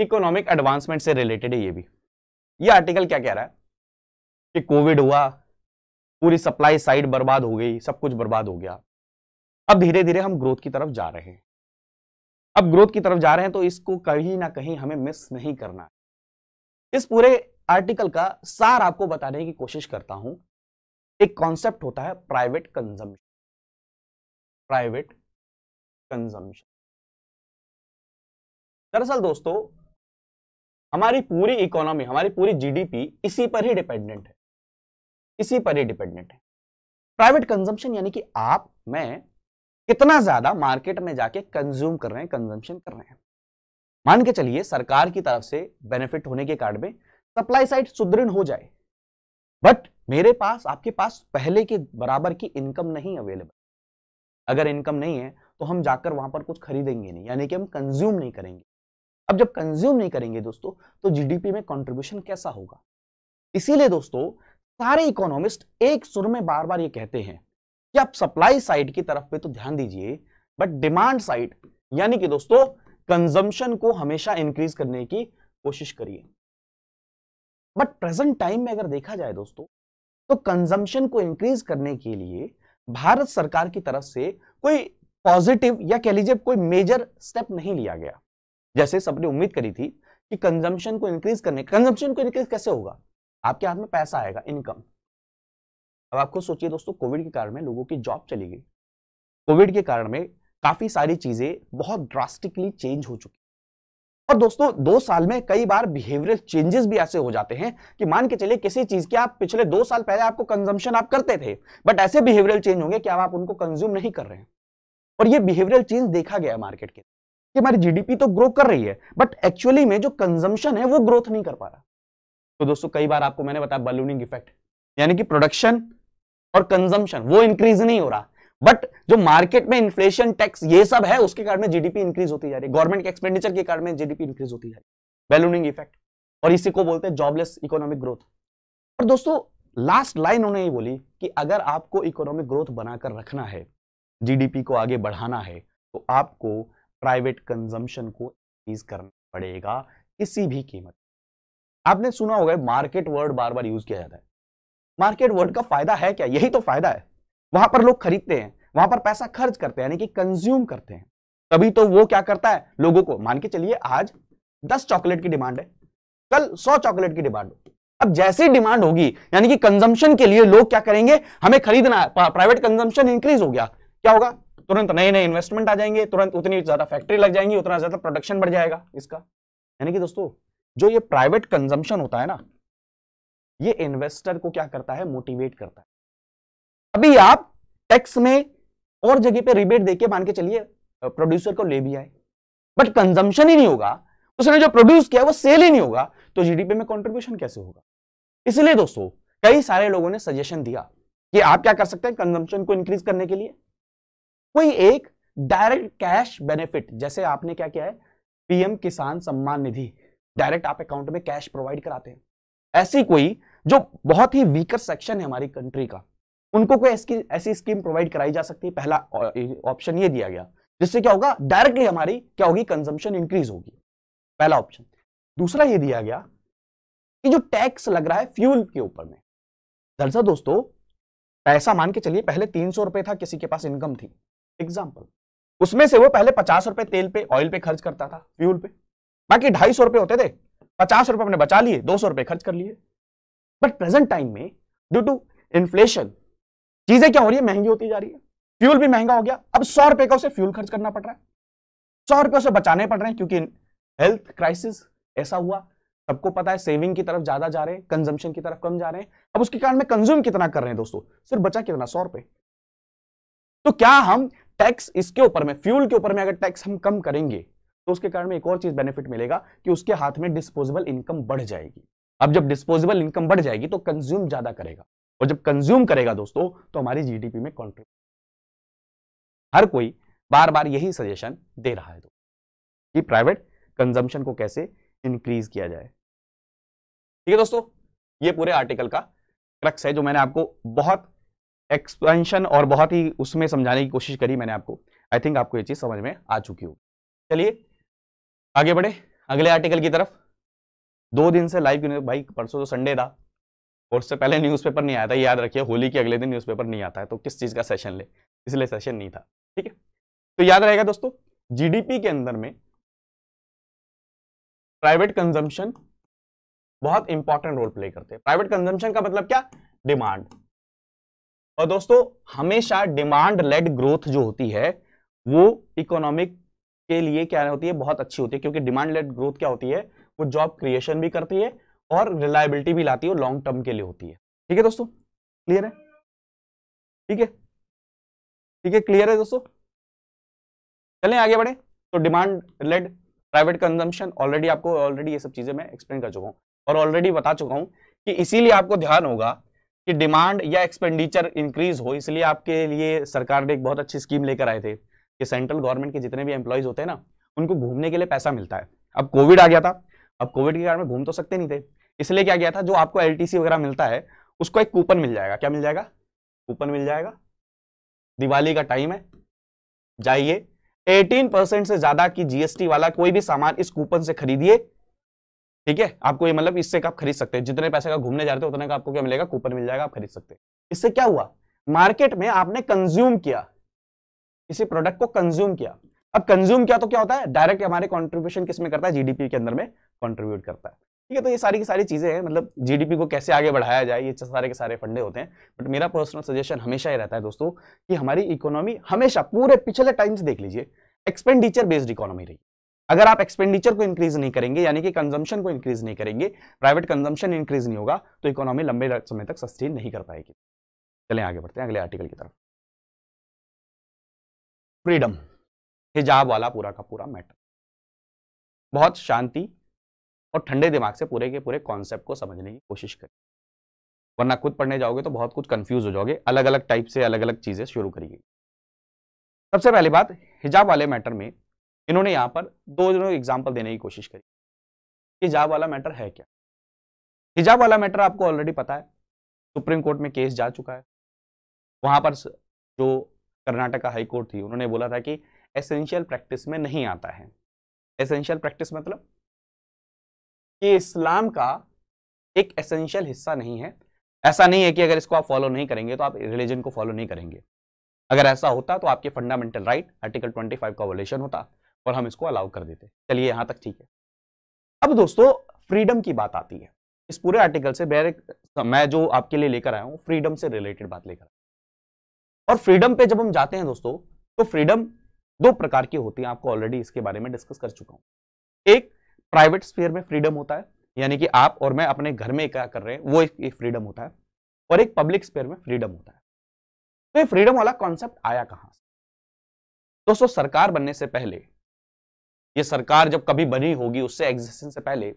इकोनॉमिक एडवांसमेंट से रिलेटेड है ये भी ये आर्टिकल क्या कह रहा है कि कोविड हुआ पूरी सप्लाई साइड बर्बाद हो गई सब कुछ बर्बाद हो गया अब धीरे धीरे हम ग्रोथ की तरफ जा रहे हैं अब ग्रोथ की तरफ जा रहे हैं तो इसको कहीं ना कहीं हमें मिस नहीं करना इस पूरे आर्टिकल का सार आपको बताने की कोशिश करता हूं एक कॉन्सेप्ट होता है प्राइवेट कंजम्पन प्राइवेट कंजम्पन दरअसल दोस्तों हमारी पूरी इकोनॉमी हमारी पूरी जीडीपी इसी पर ही डिपेंडेंट है इसी पर ही डिपेंडेंट है प्राइवेट कंजम्पशन यानी कि आप मैं कितना ज्यादा मार्केट में जाके कंज्यूम कर रहे हैं कंजम्पशन कर रहे हैं मान के चलिए सरकार की तरफ से बेनिफिट होने के कार्ड में सप्लाई साइड सुदृढ़ हो जाए बट मेरे पास आपके पास पहले के बराबर की इनकम नहीं अवेलेबल अगर इनकम नहीं है तो हम जाकर वहां पर कुछ खरीदेंगे नहीं यानी कि हम कंज्यूम नहीं करेंगे अब जब कंज्यूम नहीं करेंगे दोस्तों तो जीडीपी में कंट्रीब्यूशन कैसा होगा इसीलिए दोस्तों सारे इकोनॉमिस्ट एक सुर में बार बार ये कहते हैं कि आप सप्लाई साइड की तरफ पे तो ध्यान दीजिए बट डिमांड साइड यानी कि दोस्तों कंजम्पशन को हमेशा इंक्रीज करने की कोशिश करिए बट प्रेजेंट टाइम में अगर देखा जाए दोस्तों तो कंजम्पशन को इंक्रीज करने के लिए भारत सरकार की तरफ से कोई पॉजिटिव या कह लीजिए कोई मेजर स्टेप नहीं लिया गया जैसे सबने उम्मीद करी थी कि कंजम्पशन को इंक्रीज करने कंजम्पशन को इंक्रीज कैसे होगा आपके हाथ में पैसा आएगा इनकम अब आपको सोचिए दोस्तों कोविड के कारण में लोगों की जॉब चली गई कोविड के कारण में काफी सारी चीजें बहुत ड्रास्टिकली चेंज हो चुकी और दोस्तों दो साल में कई बार बिहेवियरल चेंजेस भी ऐसे हो जाते हैं कि मान के चलिए किसी चीज के आप पिछले दो साल पहले आपको कंजम्पशन आप करते थे बट ऐसे बिहेवियरल चेंज होंगे कि आप उनको कंज्यूम नहीं कर रहे हैं और ये बिहेवियरल चेंज देखा गया मार्केट के कि हमारी जीडीपी तो ग्रो कर रही है बट एक्चुअली में जो कंजम्पशन है वो ग्रोथ नहीं कर पा रहा तो दोस्तों कई बार आपको मैंने बताया बलूनिंग इफेक्ट यानी कि प्रोडक्शन और कंजम्पशन वो इंक्रीज नहीं हो रहा बट जो मार्केट में इन्फ्लेशन टैक्स ये सब है उसके कारण में जीडीपी इंक्रीज होती जा रही है गवर्नमेंट के एक्सपेंडिचर के कारण में जीडीपी इंक्रीज होती जा रही है बैलूनिंग इफेक्ट और इसी को बोलते हैं जॉबलेस इकोनॉमिक ग्रोथ और दोस्तों लास्ट लाइन उन्होंने ये बोली कि अगर आपको इकोनॉमिक ग्रोथ बनाकर रखना है जीडीपी को आगे बढ़ाना है तो आपको प्राइवेट कंजम्पशन को इंक्रीज करना पड़ेगा किसी भी कीमत आपने सुना होगा मार्केट वर्ड बार बार यूज किया जाता है मार्केट वर्ड का फायदा है क्या यही तो फायदा है वहां पर लोग खरीदते हैं वहां पर पैसा खर्च करते हैं यानी कि कंज्यूम करते हैं तभी तो वो क्या करता है लोगों को मान के चलिए आज दस चॉकलेट की डिमांड है कल सौ चॉकलेट की डिमांड होगी अब जैसी डिमांड होगी यानी कि कंजम्पशन के लिए लोग क्या करेंगे हमें खरीदना है प्राइवेट कंजम्पशन इंक्रीज हो गया क्या होगा तुरंत नए नए इन्वेस्टमेंट आ जाएंगे तुरंत उतनी ज्यादा फैक्ट्री लग जाएंगी उतना ज्यादा प्रोडक्शन बढ़ जाएगा इसका यानी कि दोस्तों जो ये प्राइवेट कंजम्पशन होता है ना ये इन्वेस्टर को क्या करता है मोटिवेट करता है अभी आप टैक्स में और जगह पे रिबेट देके मान के चलिए प्रोड्यूसर को ले भी आए बट कंजम्पशन ही नहीं होगा उसने जो प्रोड्यूस किया वो सेल ही नहीं होगा तो जीडीपी में कॉन्ट्रीब्यूशन कैसे होगा इसलिए दोस्तों कई सारे लोगों ने सजेशन दिया कि आप क्या कर सकते हैं कंजम्पशन को इंक्रीज करने के लिए कोई एक डायरेक्ट कैश बेनिफिट जैसे आपने क्या किया है पीएम किसान सम्मान निधि डायरेक्ट आप अकाउंट में कैश प्रोवाइड कराते हैं ऐसी कोई जो बहुत ही वीकर सेक्शन है हमारी कंट्री का उनको कोई ऐसी स्कीम प्रोवाइड कराई जा सकती है पहला ऑप्शन ये दिया गया जिससे क्या होगा डायरेक्टली हमारी क्या होगी कंजम्पशन इंक्रीज होगी पहला ऑप्शन दूसरा ये दिया गया कि जो टैक्स लग रहा है फ्यूल के ऊपर में दरअसल दोस्तों पैसा मान के चलिए पहले तीन सौ रुपए था किसी के पास इनकम थी एग्जाम्पल उसमें से वो पहले पचास रुपए तेल पे ऑयल पे खर्च करता था फ्यूल पे बाकी ढाई सौ रुपए होते थे पचास रुपए अपने बचा लिए दो सौ रुपए खर्च कर लिए बट प्रेजेंट टाइम में ड्यू टू इन्फ्लेशन चीजें क्या हो रही है महंगी होती जा रही है फ्यूल भी महंगा हो गया अब सौ रुपए का उसे फ्यूल खर्च करना पड़ रहा है सौ रुपए उसे बचाने पड़ रहे हैं क्योंकि हेल्थ क्राइसिस ऐसा हुआ सबको पता है सेविंग की तरफ ज्यादा जा रहे हैं कंजम्पशन की तरफ कम जा रहे हैं अब उसके कारण में कंज्यूम कितना कर रहे हैं दोस्तों सिर्फ बचा कितना सौ रुपए तो क्या हम टैक्स इसके ऊपर में फ्यूल के ऊपर में अगर टैक्स हम कम करेंगे तो उसके कारण में एक और चीज बेनिफिट मिलेगा कि उसके हाथ में डिस्पोजेबल इनकम बढ़ जाएगी अब जब डिस्पोजेबल इनकम बढ़ जाएगी तो कंज्यूम ज्यादा करेगा और जब कंज्यूम करेगा दोस्तों तो हमारी जीडीपी में कॉन्ट्रीब्यूट हर कोई बार बार यही सजेशन दे रहा है कि प्राइवेट कंजम्पशन को कैसे इंक्रीज किया जाए ठीक है दोस्तों ये पूरे आर्टिकल का क्रक्स है जो मैंने आपको बहुत एक्सपेंशन और बहुत ही उसमें समझाने की कोशिश करी मैंने आपको आई थिंक आपको ये चीज़ समझ में आ चुकी होगी चलिए आगे बढ़े अगले आर्टिकल की तरफ दो दिन से लाइव भाई परसों तो संडे था और उससे पहले न्यूज़पेपर नहीं आया था याद रखिए होली के अगले दिन न्यूज़पेपर नहीं आता है तो किस चीज़ का सेशन ले इसलिए सेशन नहीं था ठीक है तो याद रहेगा दोस्तों जीडीपी के अंदर में प्राइवेट कंजम्पशन बहुत इंपॉर्टेंट रोल प्ले करते हैं प्राइवेट कंजम्पशन का मतलब क्या डिमांड और दोस्तों हमेशा डिमांड लेड ग्रोथ जो होती है वो इकोनॉमिक के लिए क्या होती है बहुत अच्छी होती है क्योंकि डिमांड लेड ग्रोथ क्या होती है वो जॉब क्रिएशन भी करती है और रिलायबिलिटी भी लाती है लॉन्ग टर्म के लिए होती है ठीक है दोस्तों क्लियर है ठीक है ठीक है क्लियर है दोस्तों चलें आगे बढ़े तो demand led private consumption already आपको ऑलरेडी ये सब चीजें मैं एक्सप्लेन कर चुका हूँ और ऑलरेडी बता चुका हूँ कि इसीलिए आपको ध्यान होगा कि डिमांड या एक्सपेंडिचर इंक्रीज हो इसलिए आपके लिए सरकार ने एक बहुत अच्छी स्कीम लेकर आए थे कि सेंट्रल गवर्नमेंट के जितने भी एम्प्लॉयज होते हैं ना उनको घूमने के लिए पैसा मिलता है अब कोविड आ गया था अब कोविड के कारण घूम तो सकते नहीं थे इसलिए क्या किया था जो आपको एल वगैरह मिलता है उसको एक कूपन मिल जाएगा क्या मिल जाएगा कूपन मिल जाएगा दिवाली का टाइम है जाइए 18% से ज्यादा की जीएसटी वाला कोई भी सामान इस कूपन से खरीदिए ठीक है आपको ये मतलब इससे आप खरीद सकते हैं जितने पैसे का घूमने जा रहे हो उतने का आपको क्या मिलेगा कूपन मिल जाएगा आप खरीद सकते हैं इससे क्या हुआ मार्केट में आपने कंज्यूम किया किसी प्रोडक्ट को कंज्यूम किया अब कंज्यूम किया तो क्या होता है डायरेक्ट हमारे कॉन्ट्रीब्यूशन किसमें करता है जीडीपी के अंदर में कॉन्ट्रीब्यूट करता है ठीक है तो ये सारी की सारी चीज़ें हैं मतलब जीडीपी को कैसे आगे बढ़ाया जाए ये सारे के सारे फंडे होते हैं बट मेरा पर्सनल सजेशन हमेशा ही रहता है दोस्तों कि हमारी इकोनॉमी हमेशा पूरे पिछले टाइम से देख लीजिए एक्सपेंडिचर बेस्ड इकोनॉमी रही अगर आप एक्सपेंडिचर को इंक्रीज नहीं करेंगे यानी कि कंजम्पशन को इंक्रीज नहीं करेंगे प्राइवेट कंजम्पशन इंक्रीज नहीं होगा तो इकोनॉमी लंबे समय तक सस्टेन नहीं कर पाएगी चले आगे बढ़ते हैं अगले आर्टिकल की तरफ फ्रीडम हिजाब वाला पूरा का पूरा मैटर बहुत शांति और ठंडे दिमाग से पूरे के पूरे कॉन्सेप्ट को समझने की कोशिश करें वरना खुद पढ़ने जाओगे तो बहुत कुछ कंफ्यूज हो जाओगे अलग अलग टाइप से अलग अलग चीज़ें शुरू करिए सबसे पहली बात हिजाब वाले मैटर में इन्होंने यहाँ पर दो दोनों एग्जाम्पल देने की कोशिश करी हिजाब वाला मैटर है क्या हिजाब वाला मैटर आपको ऑलरेडी पता है सुप्रीम कोर्ट में केस जा चुका है वहां पर जो कर्नाटका हाई कोर्ट थी उन्होंने बोला था कि एसेंशियल प्रैक्टिस में नहीं आता है एसेंशियल प्रैक्टिस मतलब कि इस्लाम का एक एसेंशियल हिस्सा नहीं है ऐसा नहीं है कि अगर इसको आप फॉलो नहीं करेंगे तो आप रिलीजन को फॉलो नहीं करेंगे अगर ऐसा होता तो आपके फंडामेंटल राइट आर्टिकल 25 का वोलेशन होता और हम इसको अलाउ कर देते चलिए यहां तक ठीक है अब दोस्तों फ्रीडम की बात आती है इस पूरे आर्टिकल से डायरेक्ट मैं जो आपके लिए लेकर आया हूँ फ्रीडम से रिलेटेड बात लेकर और फ्रीडम पे जब हम जाते हैं दोस्तों तो फ्रीडम दो प्रकार की होती है आपको ऑलरेडी इसके बारे में डिस्कस कर चुका हूँ एक प्राइवेट स्पेयर में फ्रीडम होता है यानी कि आप और मैं अपने घर में क्या कर रहे हैं वो एक फ्रीडम होता है और एक पब्लिक स्पेयर में फ्रीडम होता है तो ये फ्रीडम वाला कॉन्सेप्ट आया कहाँ से दोस्तों सरकार बनने से पहले ये सरकार जब कभी बनी होगी उससे एग्जिस्टेंस से पहले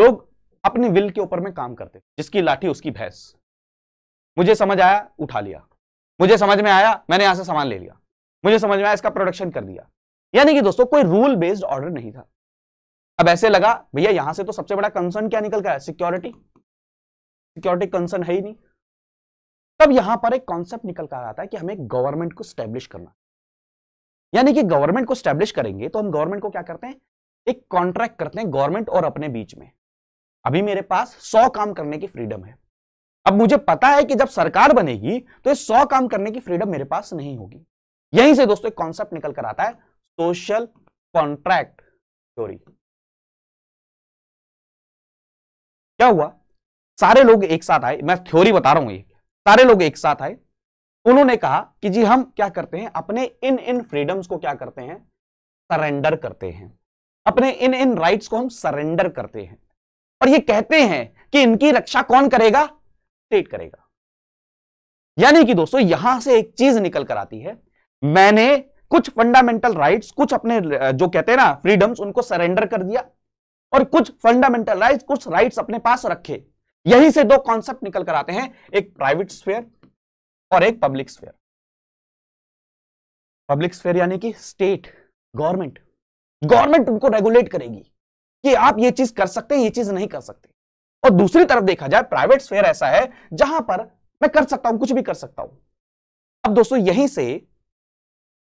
लोग अपने विल के ऊपर में काम करते जिसकी लाठी उसकी भैंस मुझे समझ आया उठा लिया मुझे समझ में आया मैंने यहां से सामान ले लिया मुझे समझ में आया इसका प्रोडक्शन कर दिया यानी कि दोस्तों कोई रूल बेस्ड ऑर्डर नहीं था अब ऐसे लगा भैया यहां से तो सबसे बड़ा कंसर्न क्या निकल गया सिक्योरिटी सिक्योरिटी कंसर्न है ही नहीं तब यहां पर एक कॉन्सेप्ट निकल कर आता है कि हमें गवर्नमेंट को स्टैब्लिश करना यानी कि गवर्नमेंट को स्टैब्लिश करेंगे तो हम गवर्नमेंट को क्या करते हैं एक कॉन्ट्रैक्ट करते हैं गवर्नमेंट और अपने बीच में अभी मेरे पास सौ काम करने की फ्रीडम है अब मुझे पता है कि जब सरकार बनेगी तो ये सौ काम करने की फ्रीडम मेरे पास नहीं होगी यहीं से दोस्तों एक कॉन्सेप्ट निकल कर आता है सोशल कॉन्ट्रैक्ट थ्योरी क्या हुआ सारे लोग एक साथ आए मैं थ्योरी बता रहा हूं ये सारे लोग एक साथ आए उन्होंने कहा कि जी हम क्या करते हैं अपने इन इन फ्रीडम्स को क्या करते हैं सरेंडर करते हैं अपने इन इन राइट्स को हम सरेंडर करते हैं और ये कहते हैं कि इनकी रक्षा कौन करेगा स्टेट करेगा यानी कि दोस्तों यहां से एक चीज निकल कर आती है मैंने कुछ फंडामेंटल राइट्स कुछ अपने जो कहते हैं ना फ्रीडम्स उनको सरेंडर कर दिया और कुछ फंडामेंटल राइट कुछ राइट अपने पास रखे यही से दो कॉन्सेप्ट निकल कर आते हैं एक प्राइवेट स्फेयर और एक पब्लिक स्फेयर पब्लिक स्फेयर यानी कि स्टेट गवर्नमेंट गवर्नमेंट उनको रेगुलेट करेगी कि आप ये चीज कर सकते हैं ये चीज नहीं कर सकते और दूसरी तरफ देखा जाए प्राइवेट स्फेयर ऐसा है जहां पर मैं कर सकता हूं कुछ भी कर सकता हूं अब दोस्तों यहीं से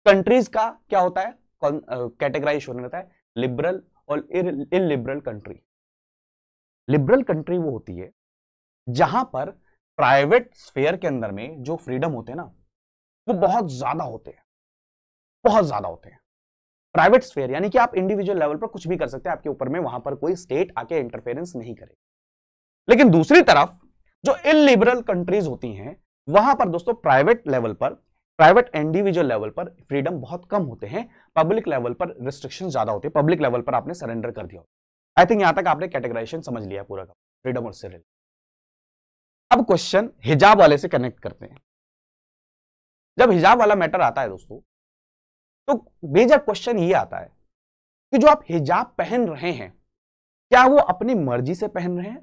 कंट्रीज का क्या होता है कैटेगराइज होने लगता है लिबरल और इलिबरल कंट्री लिबरल कंट्री वो होती है जहां पर प्राइवेट स्फेयर के अंदर में जो फ्रीडम होते हैं ना वो बहुत ज्यादा होते हैं बहुत ज्यादा होते हैं प्राइवेट स्फेयर यानी कि आप इंडिविजुअल लेवल पर कुछ भी कर सकते हैं आपके ऊपर में वहां पर कोई स्टेट आके इंटरफेरेंस नहीं करे लेकिन दूसरी तरफ जो इलिबरल कंट्रीज होती हैं वहां पर दोस्तों प्राइवेट लेवल पर प्राइवेट इंडिविजुअल लेवल पर फ्रीडम बहुत कम होते हैं पब्लिक लेवल पर रिस्ट्रिक्शन ज्यादा होते हैं पब्लिक लेवल पर आपने सरेंडर कर दिया आई थिंक यहां तक आपने कैटेगराइजेशन समझ लिया पूरा का फ्रीडम और सिरिल अब क्वेश्चन हिजाब वाले से कनेक्ट करते हैं जब हिजाब वाला मैटर आता है दोस्तों तो मेजर क्वेश्चन ये आता है कि जो आप हिजाब पहन रहे हैं क्या वो अपनी मर्जी से पहन रहे हैं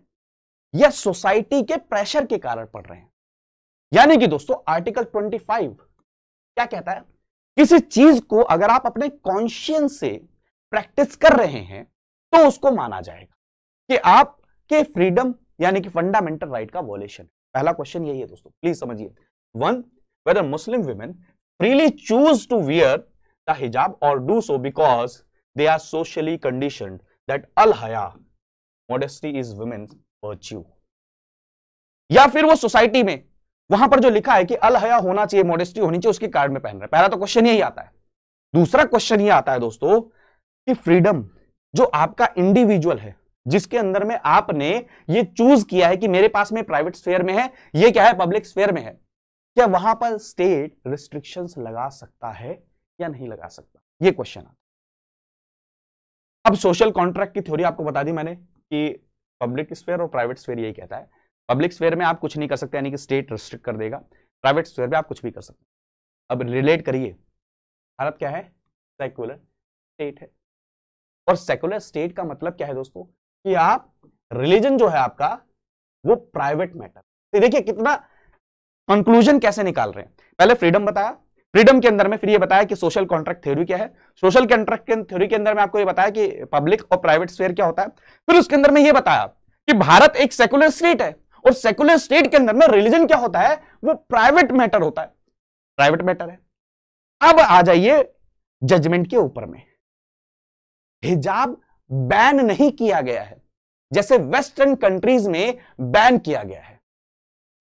या सोसाइटी के प्रेशर के कारण पढ़ रहे हैं यानी कि दोस्तों आर्टिकल फाइव क्या कहता है किसी चीज को अगर आप अपने कॉन्शियंस से प्रैक्टिस कर रहे हैं तो उसको माना जाएगा कि आपके फ्रीडम यानी कि फंडामेंटल राइट का वॉल्यूशन पहला क्वेश्चन यही है दोस्तों प्लीज समझिए one whether Muslim women freely choose to wear the hijab और do so because they are socially condition that अल हया मॉडेस्टी इज वुमेन वर्च्यू या फिर वो सोसाइटी में वहां पर जो लिखा है कि अलहया होना चाहिए मोडेस्टी होनी चाहिए उसके कार्ड में पहन रहे पहला तो क्वेश्चन यही आता है दूसरा क्वेश्चन ये आता है दोस्तों कि फ्रीडम जो आपका इंडिविजुअल है जिसके अंदर में आपने ये चूज किया है कि मेरे पास में प्राइवेट स्फेयर में है ये क्या है पब्लिक स्फेयर में है क्या वहां पर स्टेट रिस्ट्रिक्शन लगा सकता है या नहीं लगा सकता ये क्वेश्चन आता अब सोशल कॉन्ट्रैक्ट की थ्योरी आपको बता दी मैंने कि पब्लिक स्फेयर और प्राइवेट स्फेयर यही कहता है पब्लिक स्वेयर में आप कुछ नहीं कर सकते यानी कि स्टेट रिस्ट्रिक्ट कर देगा प्राइवेट स्वेयर में आप कुछ भी कर सकते अब रिलेट करिए भारत क्या है सेकुलर स्टेट है और सेकुलर स्टेट का मतलब क्या है दोस्तों कि आप रिलीजन जो है आपका वो प्राइवेट मैटर तो देखिए कितना कंक्लूजन कैसे निकाल रहे हैं पहले फ्रीडम बताया फ्रीडम के अंदर में फिर ये बताया कि सोशल कॉन्ट्रैक्ट थ्योरी क्या है सोशल कॉन्ट्रैक्ट के थ्योरी के अंदर में आपको ये बताया कि पब्लिक और प्राइवेट स्वेयर क्या होता है फिर उसके अंदर में ये बताया कि भारत एक सेकुलर स्टेट है और सेकुलर स्टेट के अंदर में रिलीजन क्या होता है वो प्राइवेट मैटर होता है प्राइवेट मैटर है अब आ जाइए जजमेंट के ऊपर में हिजाब बैन नहीं किया गया है जैसे वेस्टर्न कंट्रीज में बैन किया गया है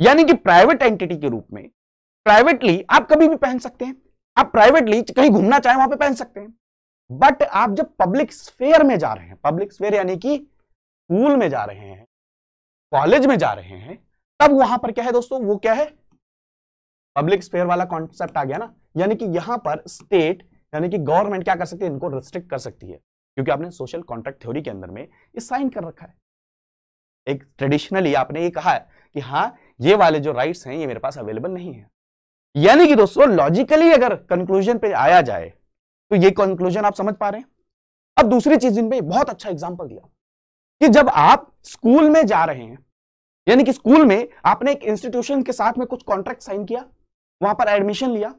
यानी कि प्राइवेट एंटिटी के रूप में प्राइवेटली आप कभी भी पहन सकते हैं आप प्राइवेटली कहीं घूमना चाहें वहां पे पहन सकते हैं बट आप जब पब्लिक स्फेयर में जा रहे हैं पब्लिक स्फेयर यानी कि स्कूल में जा रहे हैं कॉलेज में जा रहे हैं तब वहां पर क्या है दोस्तों वो क्या है पब्लिक स्पेयर वाला कॉन्सेप्ट आ गया ना यानी कि यहां पर स्टेट यानी कि गवर्नमेंट क्या कर सकती है इनको रिस्ट्रिक्ट कर सकती है क्योंकि आपने सोशल कॉन्ट्रैक्ट थ्योरी के अंदर में ये साइन कर रखा है एक ट्रेडिशनली आपने ये कहा है कि हाँ ये वाले जो राइट्स हैं ये मेरे पास अवेलेबल नहीं है यानी कि दोस्तों लॉजिकली अगर कंक्लूजन पे आया जाए तो ये कंक्लूजन आप समझ पा रहे हैं अब दूसरी चीज इनपे बहुत अच्छा एग्जाम्पल दिया कि जब आप स्कूल में जा रहे हैं यानी कि स्कूल में आपने एक इंस्टीट्यूशन के साथ में कुछ कॉन्ट्रैक्ट साइन किया वहां पर एडमिशन लिया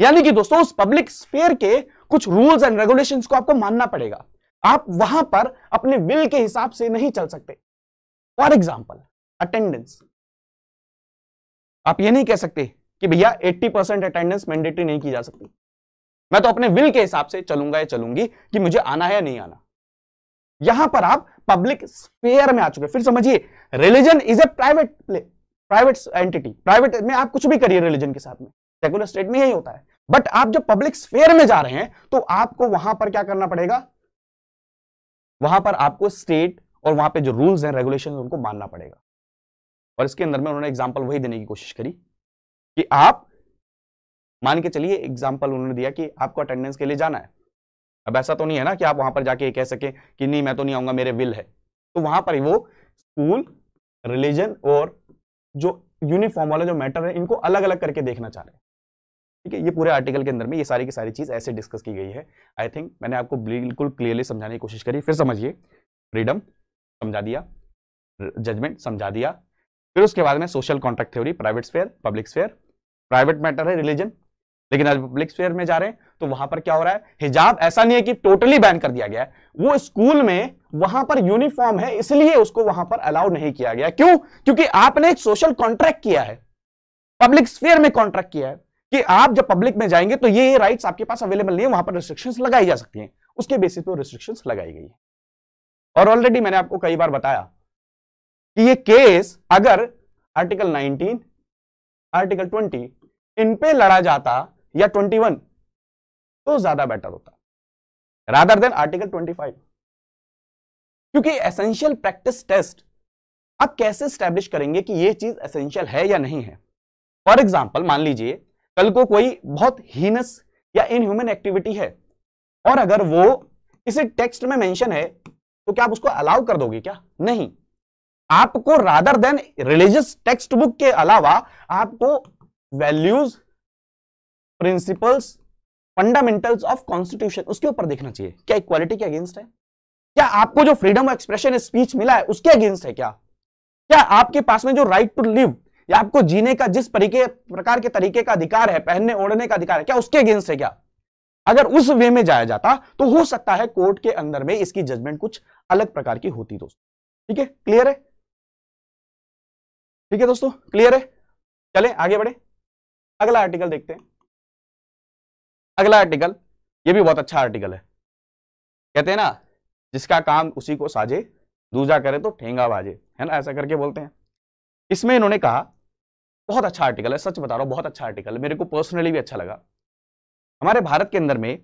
यानी कि दोस्तों उस पब्लिक स्फेयर के कुछ रूल्स एंड रेगुलेशन को आपको मानना पड़ेगा आप वहां पर अपने विल के हिसाब से नहीं चल सकते फॉर एग्जाम्पल अटेंडेंस आप ये नहीं कह सकते कि भैया 80 परसेंट अटेंडेंस मैंडेटरी नहीं की जा सकती मैं तो अपने विल के हिसाब से चलूंगा या चलूंगी कि मुझे आना है या नहीं आना यहां पर आप पब्लिक स्पेयर में आ चुके फिर समझिए religion is a private play private entity private में आप कुछ भी करिए रिलीजन के साथ में सेकुलर स्टेट में यही होता है बट आप जब पब्लिक स्पेयर में जा रहे हैं तो आपको वहां पर क्या करना पड़ेगा वहां पर आपको स्टेट और वहां पे जो रूल्स हैं रेगुलेशन उनको मानना पड़ेगा और इसके अंदर में उन्होंने एग्जाम्पल वही देने की कोशिश करी कि आप मान के चलिए एग्जाम्पल उन्होंने दिया कि आपको अटेंडेंस के लिए जाना है अब ऐसा तो नहीं है ना कि आप वहां पर जाके ये कह सके कि नहीं मैं तो नहीं आऊंगा मेरे विल है तो वहां पर वो स्कूल रिलीजन और जो यूनिफॉर्म वाला जो मैटर है इनको अलग अलग करके देखना चाह रहे हैं ठीक है ये पूरे आर्टिकल के अंदर में ये सारी की सारी चीज़ ऐसे डिस्कस की गई है आई थिंक मैंने आपको बिल्कुल क्लियरली समझाने की कोशिश करी फिर समझिए फ्रीडम समझा दिया जजमेंट समझा दिया फिर उसके बाद में social contract theory private sphere public sphere private matter है रिलीजन लेकिन आज पब्लिक स्पेयर में जा रहे हैं तो वहां पर क्या हो रहा है हिजाब ऐसा नहीं है कि टोटली बैन कर दिया गया है वो स्कूल में वहां पर यूनिफॉर्म है इसलिए उसको वहां पर अलाउ नहीं किया गया क्यों क्योंकि आपने एक सोशल कॉन्ट्रैक्ट किया है पब्लिक स्पेयर में कॉन्ट्रैक्ट किया है कि आप जब पब्लिक में जाएंगे तो ये राइट आपके पास अवेलेबल नहीं है वहां पर रिस्ट्रिक्शन लगाई जा सकती है उसके बेसिस पे रिस्ट्रिक्शन लगाई गई है और ऑलरेडी मैंने आपको कई बार बताया कि ये केस अगर आर्टिकल 19 आर्टिकल 20 इन पे लड़ा जाता या 21 तो ज्यादा बेटर होता रादर देन आर्टिकल 25 क्योंकि एसेंशियल प्रैक्टिस टेस्ट आप कैसे स्टैब्लिश करेंगे कि यह चीज एसेंशियल है या नहीं है फॉर एग्जाम्पल मान लीजिए कल को कोई बहुत हीनस या इनह्यूमन एक्टिविटी है और अगर वो किसी टेक्स्ट में मेंशन है तो क्या आप उसको अलाउ कर दोगे क्या नहीं आपको rather than religious text book के अलावा आपको values principles fundamentals of constitution उसके ऊपर देखना चाहिए क्या इक्वालिटी के अगेंस्ट है क्या आपको जो फ्रीडम ऑफ एक्सप्रेशन स्पीच मिला है उसके अगेंस्ट है क्या क्या आपके पास में जो राइट टू लिव या आपको जीने का जिस तरीके प्रकार के तरीके का अधिकार है पहनने ओढ़ने का अधिकार है क्या उसके अगेंस्ट है क्या अगर उस वे में जाया जाता तो हो सकता है कोर्ट के अंदर में इसकी जजमेंट कुछ अलग प्रकार की होती दोस्तों ठीक है क्लियर है ठीक है दोस्तों क्लियर है चले आगे बढ़े अगला आर्टिकल देखते हैं अगला आर्टिकल ये भी बहुत अच्छा आर्टिकल है कहते हैं ना जिसका काम उसी को साजे दूजा करे तो ठेंगा बाजे है ना ऐसा करके बोलते हैं इसमें इन्होंने कहा बहुत अच्छा आर्टिकल है सच बता रहा हूँ बहुत अच्छा आर्टिकल है मेरे को पर्सनली भी अच्छा लगा हमारे भारत के अंदर में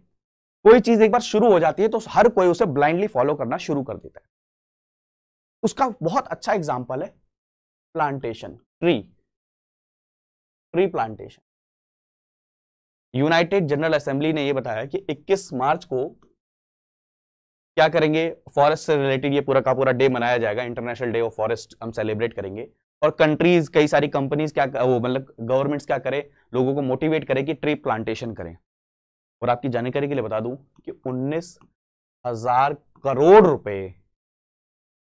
कोई चीज एक बार शुरू हो जाती है तो हर कोई उसे ब्लाइंडली फॉलो करना शुरू कर देता है उसका बहुत अच्छा एग्जाम्पल है plantation tree tree plantation United General Assembly ने ये बताया कि 21 मार्च को क्या करेंगे फॉरेस्ट से रिलेटेड ये पूरा का पूरा डे मनाया जाएगा इंटरनेशनल डे ऑफ फॉरेस्ट हम सेलिब्रेट करेंगे और कंट्रीज कई सारी कंपनीज क्या वो मतलब गवर्नमेंट्स क्या करें लोगों को मोटिवेट करें कि ट्री प्लांटेशन करें और आपकी जानकारी के लिए बता दूं कि उन्नीस हजार करोड़ रुपए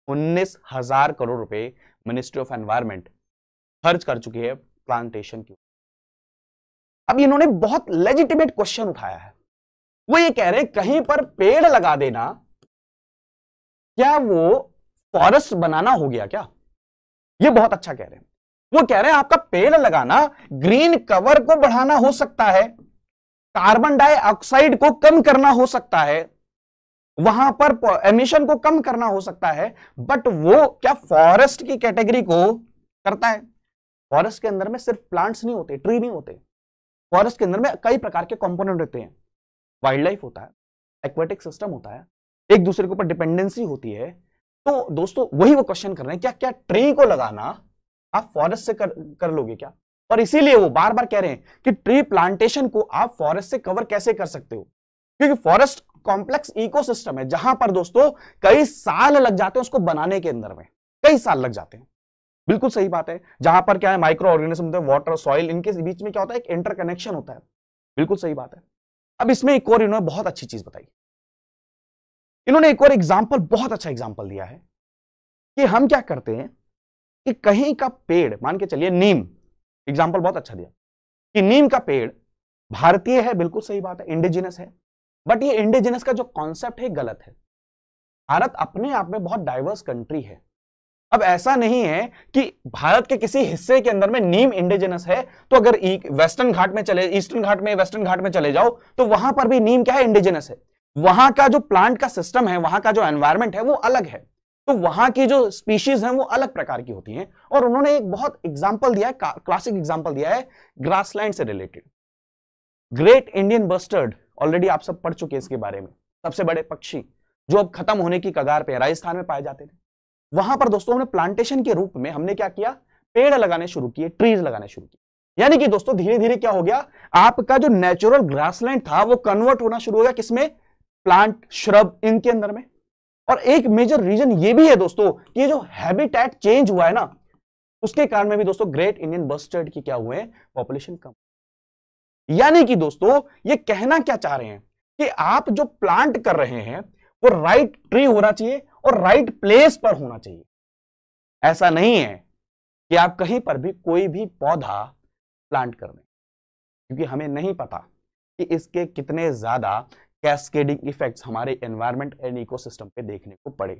उन्नीस हजार करोड़ रुपए मिनिस्ट्री ऑफ एनवायरमेंट खर्च कर चुकी है प्लांटेशन की अब इन्होंने बहुत लेजिटिमेट क्वेश्चन उठाया है वो ये कह रहे हैं कहीं पर पेड़ लगा देना क्या वो फॉरेस्ट बनाना हो गया क्या ये बहुत अच्छा कह रहे हैं वो कह रहे हैं आपका पेड़ लगाना ग्रीन कवर को बढ़ाना हो सकता है कार्बन डाइऑक्साइड को कम करना हो सकता है वहां पर एमिशन को कम करना हो सकता है बट वो क्या फॉरेस्ट की कैटेगरी को करता है फॉरेस्ट के अंदर में सिर्फ प्लांट्स नहीं होते ट्री नहीं होते फॉरेस्ट के अंदर में कई प्रकार के कॉम्पोनेंट रहते हैं वाइल्ड लाइफ होता है एक्वेटिक सिस्टम होता है एक दूसरे के ऊपर डिपेंडेंसी होती है तो दोस्तों वही वो क्वेश्चन कर रहे हैं क्या क्या ट्री को लगाना आप फॉरेस्ट से कर, कर लोगे क्या और इसीलिए वो बार बार कह रहे हैं कि ट्री प्लांटेशन को आप फॉरेस्ट से कवर कैसे कर सकते हो क्योंकि फॉरेस्ट कॉम्प्लेक्स इकोसिस्टम है जहां पर दोस्तों कई साल लग जाते हैं उसको बनाने के अंदर में कई साल लग जाते हैं बिल्कुल सही बात है जहां पर क्या है माइक्रो ऑर्गेनिज्म वाटर सॉइल इनके बीच में क्या होता है एक इंटर होता है बिल्कुल सही बात है अब इसमें एक और इन्होंने बहुत अच्छी चीज बताई इन्होंने एक और एग्जाम्पल बहुत अच्छा एग्जाम्पल दिया है कि हम क्या करते हैं कि कहीं का पेड़ मान के चलिए नीम एग्जाम्पल बहुत अच्छा दिया कि नीम का पेड़ भारतीय है बिल्कुल सही बात है इंडिजिनस है बट ये इंडिजिनस का जो कॉन्सेप्ट है गलत है भारत अपने आप में बहुत डाइवर्स कंट्री है अब ऐसा नहीं है कि भारत के किसी हिस्से के अंदर में नीम इंडिजिनस है तो अगर वेस्टर्न घाट में चले ईस्टर्न घाट में वेस्टर्न घाट में चले जाओ तो वहां पर भी नीम क्या है इंडिजिनस है वहां का जो प्लांट का सिस्टम है वहां का जो एनवायरमेंट है वो अलग है तो वहां की जो स्पीशीज हैं वो अलग प्रकार की होती हैं और उन्होंने एक बहुत एग्जाम्पल दिया है क्लासिक एग्जाम्पल दिया है ग्रासलैंड से related great Indian bustard already आप सब पढ़ चुके हैं इसके बारे में सबसे बड़े पक्षी जो अब खत्म होने की कगार पर राजस्थान में पाए जाते थे वहां पर दोस्तों हमने प्लांटेशन के रूप में हमने क्या किया पेड़ लगाने शुरू किए ट्रीज लगाने शुरू किए यानी कि दोस्तों धीरे धीरे क्या हो गया आपका जो नेचुरल ग्रासलैंड था वो कन्वर्ट होना शुरू हो गया किसमें प्लांट श्रब इनके अंदर में और एक मेजर रीजन ये भी है दोस्तों कि जो हैबिटेट चेंज हुआ है ना उसके कारण में भी दोस्तों ग्रेट इंडियन बस्टर्ड की क्या हुए पॉपुलेशन कम यानी कि दोस्तों ये कहना क्या चाह रहे हैं कि आप जो प्लांट कर रहे हैं वो राइट ट्री होना चाहिए और राइट प्लेस पर होना चाहिए ऐसा नहीं है कि आप कहीं पर भी कोई भी पौधा प्लांट कर दें क्योंकि हमें नहीं पता कि इसके कितने ज्यादा कैस्केडिंग इफेक्ट्स हमारे एनवायरमेंट एंड इकोसिस्टम पे देखने को पड़े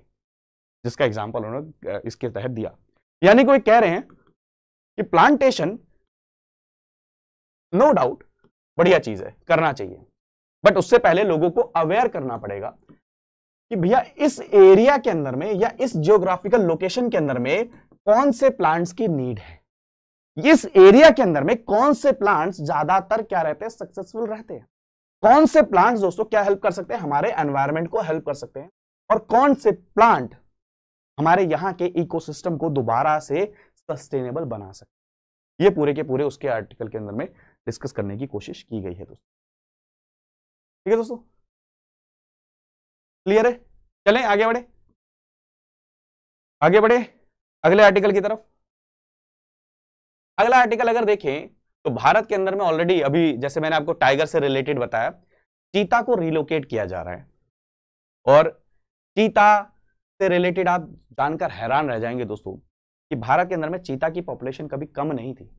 जिसका एग्जाम्पल उन्होंने इसके तहत दिया यानी कोई कह रहे हैं कि प्लांटेशन नो डाउट बढ़िया चीज है करना चाहिए बट उससे पहले लोगों को अवेयर करना पड़ेगा कि भैया इस एरिया के अंदर में या इस जियोग्राफिकल लोकेशन के अंदर में कौन से प्लांट्स की नीड है इस एरिया के अंदर में कौन से प्लांट्स ज्यादातर क्या रहते हैं सक्सेसफुल रहते हैं कौन से प्लांट्स दोस्तों क्या हेल्प कर सकते हैं हमारे एनवायरमेंट को हेल्प कर सकते हैं और कौन से प्लांट हमारे यहाँ के इकोसिस्टम को दोबारा से सस्टेनेबल बना सकते हैं ये पूरे के पूरे उसके आर्टिकल के अंदर में डिस्कस करने की कोशिश की गई है दोस्तों ठीक है दोस्तों क्लियर है चलें आगे बढ़े आगे बढ़े अगले आर्टिकल की तरफ अगला आर्टिकल अगर देखें तो भारत के अंदर में ऑलरेडी अभी जैसे मैंने आपको टाइगर से रिलेटेड बताया चीता को रिलोकेट किया जा रहा है और चीता से रिलेटेड आप जानकर हैरान रह जाएंगे दोस्तों कि भारत के अंदर में चीता की पॉपुलेशन कभी कम नहीं थी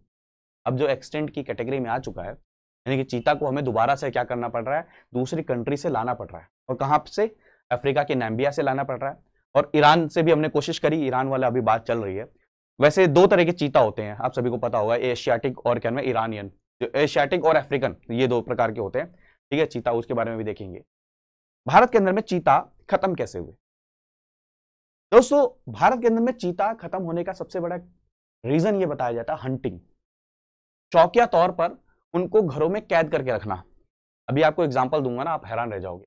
अब जो एक्सटेंट की कैटेगरी में आ चुका है यानी कि चीता को हमें दोबारा से क्या करना पड़ रहा है दूसरी कंट्री से लाना पड़ रहा है और कहाँ से अफ्रीका के नैम्बिया से लाना पड़ रहा है और ईरान से भी हमने कोशिश करी ईरान वाला अभी बात चल रही है वैसे दो तरह के चीता होते हैं आप सभी को पता होगा एशियाटिक और क्या नाम ईरानियन जो एशियाटिक और अफ्रीकन ये दो प्रकार के होते हैं ठीक है चीता उसके बारे में भी देखेंगे भारत के अंदर में चीता खत्म कैसे हुए दोस्तों भारत के अंदर में चीता खत्म होने का सबसे बड़ा रीजन ये बताया जाता है हंटिंग चौकिया तौर पर उनको घरों में कैद करके रखना अभी आपको एग्जाम्पल दूंगा ना आप हैरान रह जाओगे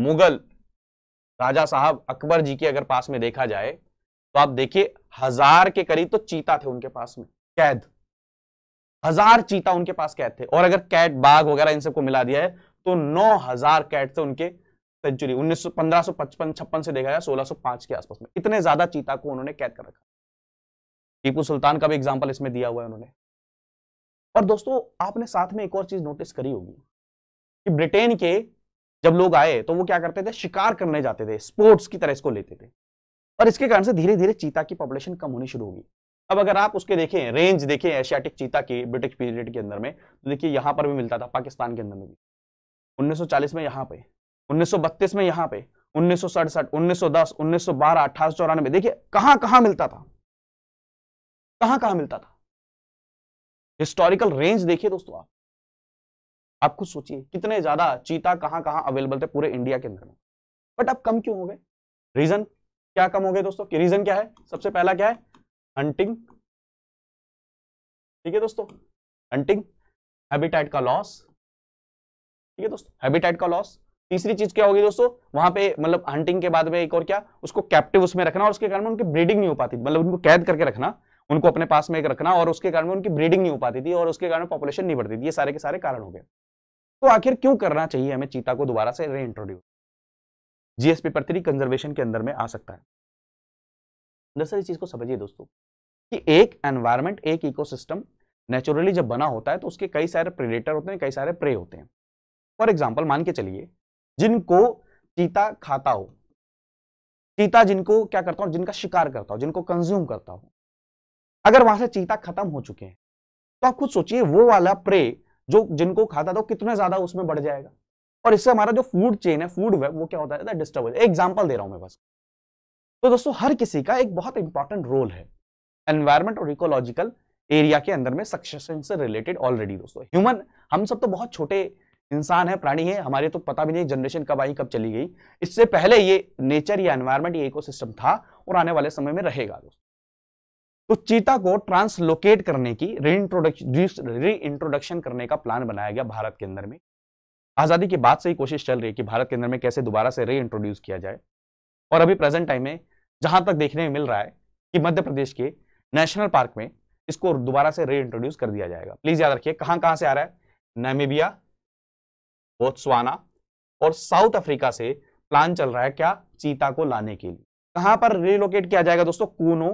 मुगल राजा साहब अकबर जी के अगर पास में देखा जाए तो आप देखिए हजार के करीब तो चीता थे उनके पास में कैद हजार चीता उनके पास कैद थे और अगर कैट बाघ वगैरह इन सबको मिला दिया है तो नौ हजार कैट थे उनके सेंचुरी उन्नीस सौ पंद्रह से देखा जाए सोलह के आसपास में इतने ज्यादा चीता को उन्होंने कैद कर रखा टीपू सुल्तान का भी एग्जाम्पल इसमें दिया हुआ है उन्होंने और दोस्तों आपने साथ में एक और चीज नोटिस करी होगी कि ब्रिटेन के जब लोग आए तो वो क्या करते थे शिकार करने जाते थे स्पोर्ट्स की तरह इसको लेते थे और इसके कारण से धीरे धीरे चीता की पॉपुलेशन कम होनी शुरू होगी अब अगर आप उसके देखें रेंज देखें एशियाटिक चीता की ब्रिटिश पीरियड के अंदर में तो देखिए यहां पर भी मिलता था पाकिस्तान के अंदर में भी उन्नीस में यहाँ पे उन्नीस में यहाँ पे उन्नीस सौ सड़सठ उन्नीस सौ दस उन्नीस सौ बारह अट्ठाईस चौरानवे देखिए कहां कहां मिलता था कहां कहां मिलता था हिस्टोरिकल रेंज देखिए दोस्तों आप आप खुद सोचिए कितने ज्यादा चीता कहाँ कहाँ अवेलेबल थे पूरे इंडिया के अंदर में बट अब कम क्यों हो गए रीजन क्या कम हो गए दोस्तों रीजन क्या है सबसे पहला क्या है हंटिंग ठीक है दोस्तों हंटिंग हैबिटेट का लॉस ठीक है दोस्तों हैबिटेट का लॉस तीसरी चीज क्या होगी दोस्तों वहां पे मतलब हंटिंग के बाद में एक और क्या उसको कैप्टिव उसमें रखना और उसके कारण उनकी ब्रीडिंग नहीं हो पाती मतलब उनको कैद करके रखना उनको अपने पास में एक रखना और उसके कारण उनकी ब्रीडिंग नहीं हो पाती थी और उसके कारण पॉपुलेशन नहीं बढ़ती थी ये सारे के सारे कारण हो गए तो आखिर क्यों करना चाहिए हमें चीता को दोबारा से रीइंट्रोड्यूस जीएसपी पर थ्री कंजर्वेशन के अंदर में आ सकता है दरअसल इस चीज को समझिए दोस्तों कि एक एनवायरमेंट एक इकोसिस्टम नेचुरली जब बना होता है तो उसके कई सारे प्रिडेटर होते हैं कई सारे प्रे होते हैं फॉर एग्जाम्पल मान के चलिए जिनको चीता खाता हो चीता जिनको क्या करता हो जिनका शिकार करता हो जिनको कंज्यूम करता हो अगर वहां से चीता खत्म हो चुके हैं तो आप खुद सोचिए वो वाला प्रे जो जिनको खाता था कितना ज्यादा उसमें बढ़ जाएगा और इससे हमारा जो फूड चेन है फूड वेब वो क्या होता है डिस्टर्ब हो एग्जाम्पल दे रहा हूं मैं बस तो दोस्तों हर किसी का एक बहुत इंपॉर्टेंट रोल है एनवायरमेंट और इकोलॉजिकल एरिया के अंदर में सक्सेशन से रिलेटेड ऑलरेडी दोस्तों ह्यूमन हम सब तो बहुत छोटे इंसान है प्राणी है हमारे तो पता भी नहीं जनरेशन कब आई कब चली गई इससे पहले ये नेचर या एनवायरमेंट ये इकोसिस्टम था और आने वाले समय में रहेगा दोस्तों तो चीता को ट्रांसलोकेट करने की रीइंट्रोडक्शन रीइंट्रोडक्शन करने का प्लान बनाया गया भारत के अंदर में आज़ादी के बाद से ही कोशिश चल रही है कि भारत के अंदर में कैसे दोबारा से रीइंट्रोड्यूस किया जाए और अभी प्रेजेंट टाइम में जहां तक देखने में मिल रहा है कि मध्य प्रदेश के नेशनल पार्क में इसको दोबारा से रीइंट्रोड्यूस कर दिया जाएगा प्लीज याद रखिए कहां कहां से आ रहा है नामीबिया बोत्सवाना और साउथ अफ्रीका से प्लान चल रहा है क्या चीता को लाने के लिए कहां पर रिलोकेट किया जाएगा दोस्तों Kuno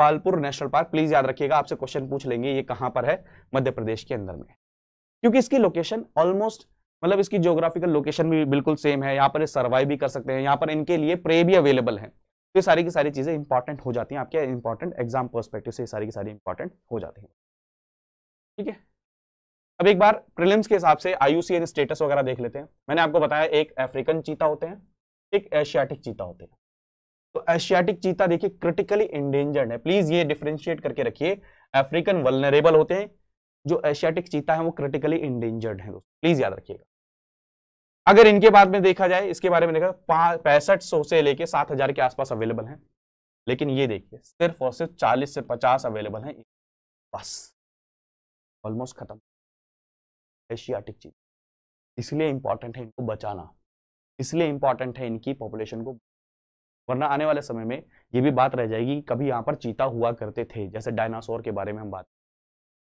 Palpur national park please याद रखिएगा आपसे क्वेश्चन पूछ लेंगे ये कहां पर है मध्य प्रदेश के अंदर में क्योंकि इसकी लोकेशन ऑलमोस्ट मतलब इसकी जोग्राफिकल लोकेशन भी बिल्कुल सेम है यहाँ पर सर्वाइव भी कर सकते हैं यहाँ पर इनके लिए प्रे भी अवेलेबल है तो ये सारी की सारी चीज़ें इंपॉर्टेंट हो जाती हैं आपके इंपॉर्टेंट एग्जाम परस्पेक्टिव से सारी की सारी इंपॉर्टेंट हो जाती हैं ठीक है अब एक बार प्रिलिम्स के हिसाब से आयुसीएन स्टेटस वगैरह देख लेते हैं मैंने आपको बताया एक अफ्रीकन चीता होते हैं एक एशियाटिक चीता होते हैं तो एशियाटिक चीता देखिए क्रिटिकली इंडेंजर्ड है प्लीज ये डिफ्रेंशिएट करके रखिए अफ्रीकन वलनरेबल होते हैं जो एशियाटिक चीता है वो क्रिटिकली इंडेंजर्ड है दोस्तों प्लीज याद रखिएगा अगर इनके बाद में देखा जाए इसके बारे में देखा पैंसठ सौ से लेके सात हजार के आसपास अवेलेबल हैं लेकिन ये देखिए सिर्फ और सिर्फ चालीस से पचास अवेलेबल हैं बस ऑलमोस्ट खत्म एशियाटिक चीज इसलिए इंपॉर्टेंट है इनको बचाना इसलिए इंपॉर्टेंट है इनकी पॉपुलेशन को वरना आने वाले समय में ये भी बात रह जाएगी कि कभी यहाँ पर चीता हुआ करते थे जैसे डायनासोर के बारे में हम बात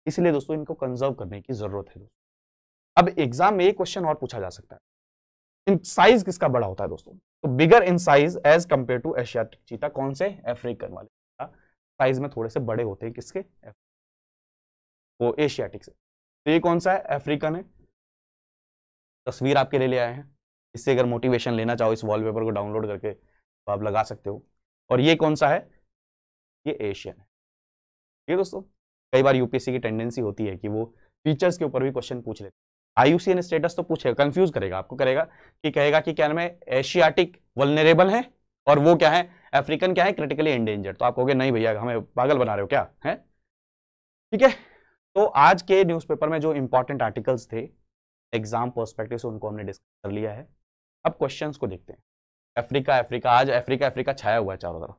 इसलिए दोस्तों इनको कंजर्व करने की जरूरत है दोस्तों अब एग्जाम में एक क्वेश्चन और पूछा जा सकता है इन साइज किसका बड़ा होता है दोस्तों तो bigger in size as compared to Asiatic चीता कौन से अफ्रीकन वाले साइज में थोड़े से बड़े होते हैं किसके वो एशियाटिक से तो ये कौन सा है अफ्रीकन है तस्वीर आपके लिए ले आए हैं इससे अगर मोटिवेशन लेना चाहो इस वॉलपेपर को डाउनलोड करके तो आप लगा सकते हो और ये कौन सा है ये एशियन है ठीक है दोस्तों कई बार यूपीएससी की टेंडेंसी होती है कि वो टीचर्स के ऊपर भी क्वेश्चन पूछ लेते आईयूसीएन स्टेटस तो पूछेगा कंफ्यूज करेगा आपको करेगा कि कहेगा कि क्या नाम है एशियाटिक वलनरेबल है और वो क्या है अफ्रीकन क्या है क्रिटिकली एंडेंजर्ड तो आप कहोगे नहीं भैया हमें पागल बना रहे हो क्या है ठीक है तो आज के न्यूज़पेपर में जो इंपॉर्टेंट आर्टिकल्स थे एग्जाम पर्सपेक्टिव से उनको हमने डिस्कस कर लिया है अब क्वेश्चंस को देखते हैं अफ्रीका अफ्रीका आज अफ्रीका अफ्रीका छाया हुआ है चारों तरफ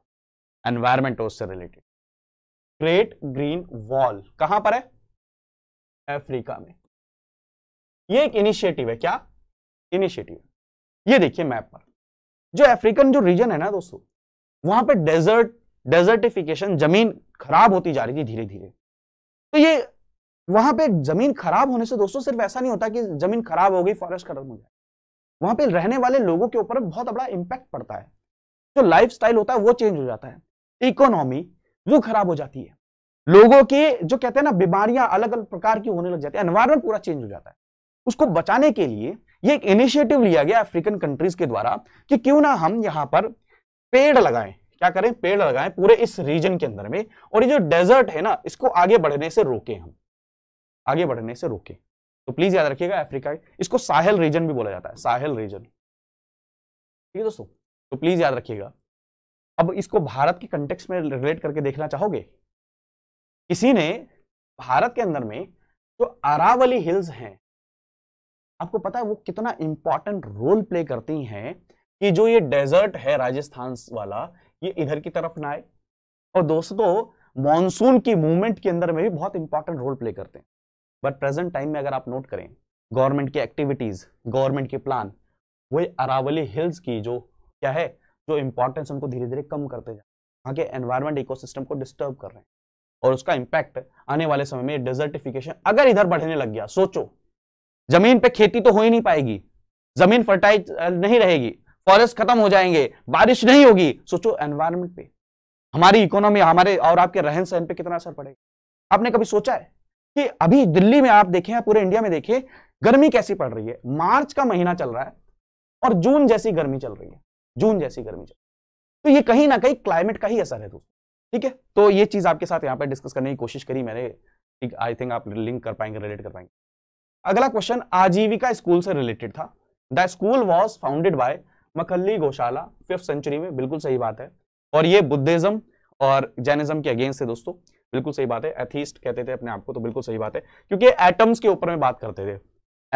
एनवायरमेंट उससे रिलेटेड ग्रेट ग्रीन वॉल कहां पर है अफ्रीका में ये एक इनिशिएटिव है क्या इनिशिएटिव ये देखिए मैप पर जो अफ्रीकन जो रीजन है ना दोस्तों वहां पर डेजर्ट डेजर्टिफिकेशन जमीन खराब होती जा रही थी धीरे धीरे तो ये वहां पे जमीन खराब होने से दोस्तों सिर्फ ऐसा नहीं होता कि जमीन खराब हो गई फॉरेस्ट खत्म हो जाए वहां पे रहने वाले लोगों के ऊपर बहुत बड़ा इंपैक्ट पड़ता है जो लाइफ होता है वो चेंज हो जाता है इकोनॉमी वो खराब हो जाती है लोगों के जो कहते हैं ना बीमारियां अलग अलग प्रकार की होने लग जाती है एनवायरमेंट पूरा चेंज हो जाता है उसको बचाने के लिए ये एक इनिशिएटिव लिया गया अफ्रीकन कंट्रीज के द्वारा कि क्यों ना हम यहाँ पर पेड़ लगाएं क्या करें पेड़ लगाएं पूरे इस रीजन के अंदर में और ये जो डेजर्ट है ना इसको आगे बढ़ने से रोके हम आगे बढ़ने से रोके तो प्लीज याद रखिएगा अफ्रीका इसको साहल रीजन भी बोला जाता है साहल रीजन ठीक है दोस्तों तो प्लीज याद रखिएगा अब इसको भारत के कंटेक्स में रिलेट करके देखना चाहोगे किसी ने भारत के अंदर में जो अरावली हिल्स हैं आपको पता है वो कितना इंपॉर्टेंट रोल प्ले करती हैं कि जो ये डेजर्ट है राजस्थान वाला ये इधर की तरफ ना आए और दोस्तों मॉनसून की मूवमेंट के अंदर में भी बहुत इंपॉर्टेंट रोल प्ले करते हैं बट प्रेजेंट टाइम में अगर आप नोट करें गवर्नमेंट की एक्टिविटीज़ गवर्नमेंट के प्लान वही अरावली हिल्स की जो क्या है जो इम्पोर्टेंस उनको धीरे धीरे कम करते जाए वहाँ के एनवायरमेंट इकोसिस्टम को डिस्टर्ब कर रहे हैं और उसका इम्पैक्ट आने वाले समय में डिजर्टिफिकेशन अगर इधर बढ़ने लग गया सोचो जमीन पे खेती तो हो ही नहीं पाएगी जमीन फर्टाइज नहीं रहेगी फॉरेस्ट खत्म हो जाएंगे बारिश नहीं होगी सोचो एनवायरमेंट पे हमारी इकोनॉमी हमारे और आपके रहन सहन पे कितना असर पड़ेगा आपने कभी सोचा है कि अभी दिल्ली में आप देखें पूरे इंडिया में देखें गर्मी कैसी पड़ रही है मार्च का महीना चल रहा है और जून जैसी गर्मी चल रही है जून जैसी गर्मी चल रही है तो ये कहीं ना कहीं क्लाइमेट का ही असर है दोस्तों ठीक है तो ये चीज़ आपके साथ यहाँ पर डिस्कस करने की कोशिश करी मैंने आई थिंक आप लिंक कर पाएंगे रिलेट कर पाएंगे अगला क्वेश्चन आजीविका स्कूल से रिलेटेड था the school was founded by Makkhali Gosala fifth century में बिल्कुल सही बात है और ये बुद्धिज्म और जैनिज्म के अगेंस्ट है दोस्तों बिल्कुल सही बात है एथिस्ट कहते थे अपने आप को तो बिल्कुल सही बात है क्योंकि एटम्स के ऊपर में बात करते थे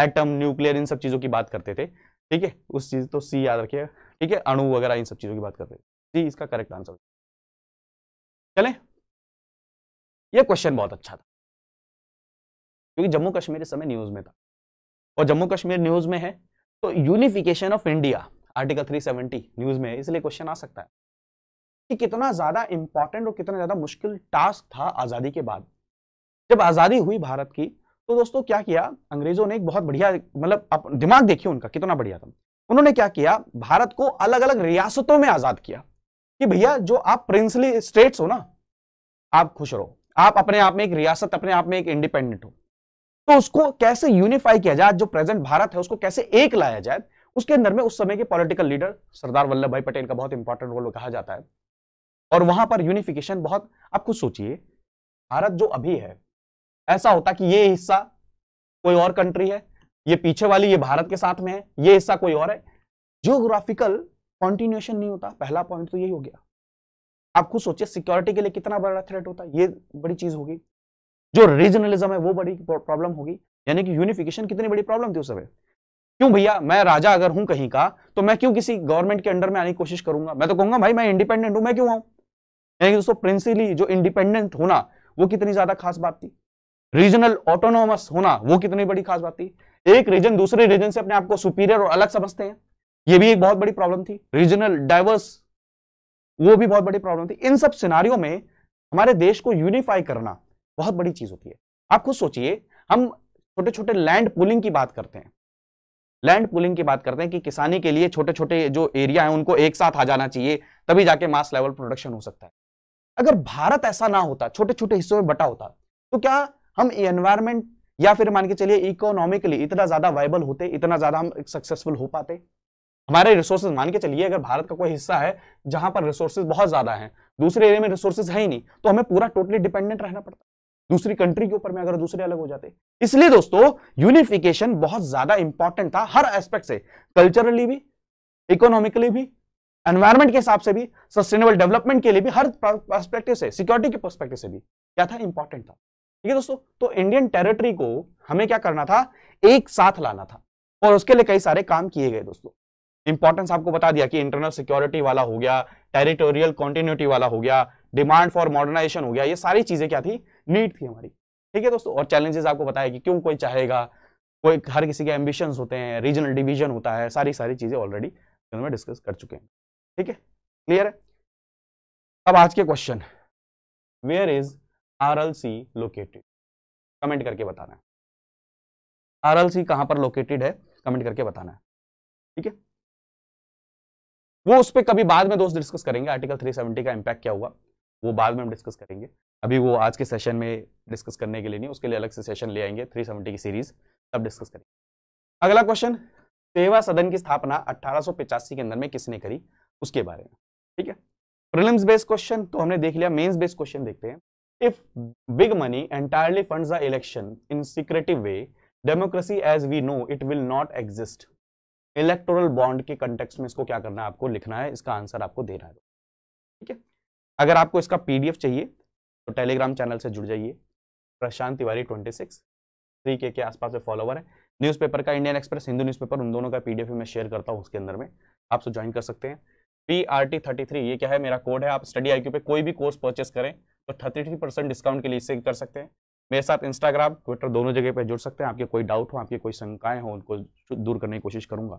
एटम न्यूक्लियर इन सब चीज़ों की बात करते थे ठीक है उस चीज़ तो सी याद रखिए ठीक है अणु वगैरह इन सब चीज़ों की बात करते थे सी इसका करेक्ट आंसर चले यह क्वेश्चन बहुत अच्छा था क्योंकि जम्मू कश्मीर इस समय न्यूज़ में था और जम्मू कश्मीर न्यूज़ में है तो unification of India article 370 news में है इसलिए क्वेश्चन आ सकता है कि कितना ज़्यादा इंपॉर्टेंट और कितना ज़्यादा मुश्किल टास्क था आज़ादी के बाद जब आज़ादी हुई भारत की तो दोस्तों क्या किया अंग्रेजों ने एक बहुत बढ़िया मतलब आप दिमाग देखिए उनका कितना बढ़िया था उन्होंने क्या किया भारत को अलग अलग रियासतों में आज़ाद किया कि भैया जो आप प्रिंसली स्टेट्स हो ना आप खुश रहो आप अपने आप में एक रियासत अपने आप में एक इंडिपेंडेंट हो तो उसको कैसे यूनिफाई किया जाए जो प्रेजेंट भारत है उसको कैसे एक लाया जाए उसके अंदर में उस समय के पॉलिटिकल लीडर सरदार वल्लभ भाई पटेल का बहुत इंपॉर्टेंट रोल कहा जाता है और वहां पर यूनिफिकेशन बहुत आप खुद सोचिए भारत जो अभी है ऐसा होता कि ये हिस्सा कोई और कंट्री है ये पीछे वाली ये भारत के साथ में है ये हिस्सा कोई और है जियोग्राफिकल कॉन्टिन्यूएशन नहीं होता पहला पॉइंट तो यही हो गया आप खुद सोचिए सिक्योरिटी के लिए कितना बड़ा थ्रेट होता है ये बड़ी चीज होगी जो रीजनलिज्म है वो बड़ी प्रॉब्लम होगी यानी कि यूनिफिकेशन कितनी बड़ी प्रॉब्लम थी उस समय क्यों भैया मैं राजा अगर हूं कहीं का तो मैं क्यों किसी गवर्नमेंट के अंडर में आने की कोशिश करूंगा मैं तो कहूंगा भाई मैं इंडिपेंडेंट हूं मैं क्यों आऊं यानी दोस्तों प्रिंसिली जो इंडिपेंडेंट होना वो कितनी ज्यादा खास बात थी रीजनल ऑटोनोमस होना वो कितनी बड़ी खास बात थी एक रीजन दूसरे रीजन से अपने आप को सुपीरियर और अलग समझते हैं ये भी एक बहुत बड़ी प्रॉब्लम थी रीजनल डाइवर्स वो भी बहुत बड़ी प्रॉब्लम थी इन सब सिनारियों में हमारे देश को यूनिफाई करना बहुत बड़ी चीज होती है आप खुद सोचिए हम छोटे छोटे लैंड पुलिंग की बात करते हैं लैंड पुलिंग की बात करते हैं कि किसानी के लिए छोटे छोटे जो एरिया है उनको एक साथ आ जाना चाहिए तभी जाके मास लेवल प्रोडक्शन हो सकता है अगर भारत ऐसा ना होता छोटे छोटे हिस्सों में बटा होता तो क्या हम एनवायरमेंट या फिर मान के चलिए इकोनॉमिकली इतना ज्यादा वाइबल होते इतना ज्यादा हम सक्सेसफुल हो पाते हमारे रिसोर्सेज मान के चलिए अगर भारत का कोई हिस्सा है जहां पर रिसोर्सेज बहुत ज्यादा है दूसरे एरिया में रिसोर्सेज है ही नहीं तो हमें पूरा टोटली डिपेंडेंट रहना पड़ता दूसरी कंट्री के ऊपर में अगर दूसरे अलग हो जाते इसलिए दोस्तों यूनिफिकेशन बहुत ज्यादा इंपॉर्टेंट था हर एस्पेक्ट से कल्चरली भी इकोनॉमिकली भी एनवायरमेंट के हिसाब से भी सस्टेनेबल डेवलपमेंट के लिए भी हर परस्पेक्टिव से सिक्योरिटी के परस्पेक्टिव से भी क्या था इंपॉर्टेंट था ठीक है दोस्तों तो इंडियन टेरिटरी को हमें क्या करना था एक साथ लाना था और उसके लिए कई सारे काम किए गए दोस्तों इंपॉर्टेंस आपको बता दिया कि इंटरनल सिक्योरिटी वाला हो गया टेरिटोरियल कॉन्टिन्यूटी वाला हो गया डिमांड फॉर मॉडर्नाइजेशन हो गया ये सारी चीजें क्या थी नीड थी हमारी ठीक है दोस्तों और चैलेंजेस आपको बताया कि क्यों कोई चाहेगा कोई हर किसी के एम्बिशन होते हैं रीजनल डिवीजन होता है सारी सारी चीजें ऑलरेडी डिस्कस कर चुके हैं ठीक है क्लियर है अब आज के question where is R L C located comment करके बताना है आर एल सी कहाँ पर लोकेटेड है कमेंट करके बताना है ठीक है वो उस पर कभी बाद में दोस्त डिस्कस करेंगे आर्टिकल 370 का इंपैक्ट क्या हुआ वो बाद में हम डिस्कस करेंगे अभी वो आज के सेशन में डिस्कस करने के लिए नहीं उसके लिए अलग से सेशन ले आएंगे 370 की सीरीज तब डिस्कस करेंगे अगला क्वेश्चन सेवा सदन की स्थापना अठारह के अंदर में किसने करी उसके बारे में ठीक है प्रिलिम्स बेस्ड क्वेश्चन तो हमने देख लिया मेन्स बेस्ड क्वेश्चन देखते हैं if big money entirely fund election in in way democracy as we know it will not exist electoral bond के कंटेक्स्ट में इसको क्या करना है आपको लिखना है इसका आंसर आपको देना है ठीक है अगर आपको इसका पीडीएफ चाहिए तो टेलीग्राम चैनल से जुड़ जाइए प्रशांत तिवारी 26 थ्री के आसपास में फॉलोवर है न्यूज़पेपर का इंडियन एक्सप्रेस हिंदू न्यूज़पेपर उन दोनों का पीडीएफ मैं शेयर करता हूँ उसके अंदर में आप सब तो ज्वाइन कर सकते हैं P R T thirty three ये क्या है मेरा कोड है आप स्टडी आई पे कोई भी कोर्स परचेस करें तो थर्टी थ्री परसेंट डिस्काउंट के लिए इसे कर सकते हैं मेरे साथ इंस्टाग्राम ट्विटर दोनों जगह पर जुड़ सकते हैं आपके कोई डाउट हो आपकी कोई शंकाएँ हो उनको दूर करने की कोशिश करूँगा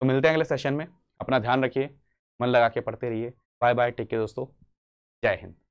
तो मिलते हैं अगले सेशन में अपना ध्यान रखिए मन लगा के पढ़ते रहिए बाय बाय टेक केयर दोस्तों जय हिंद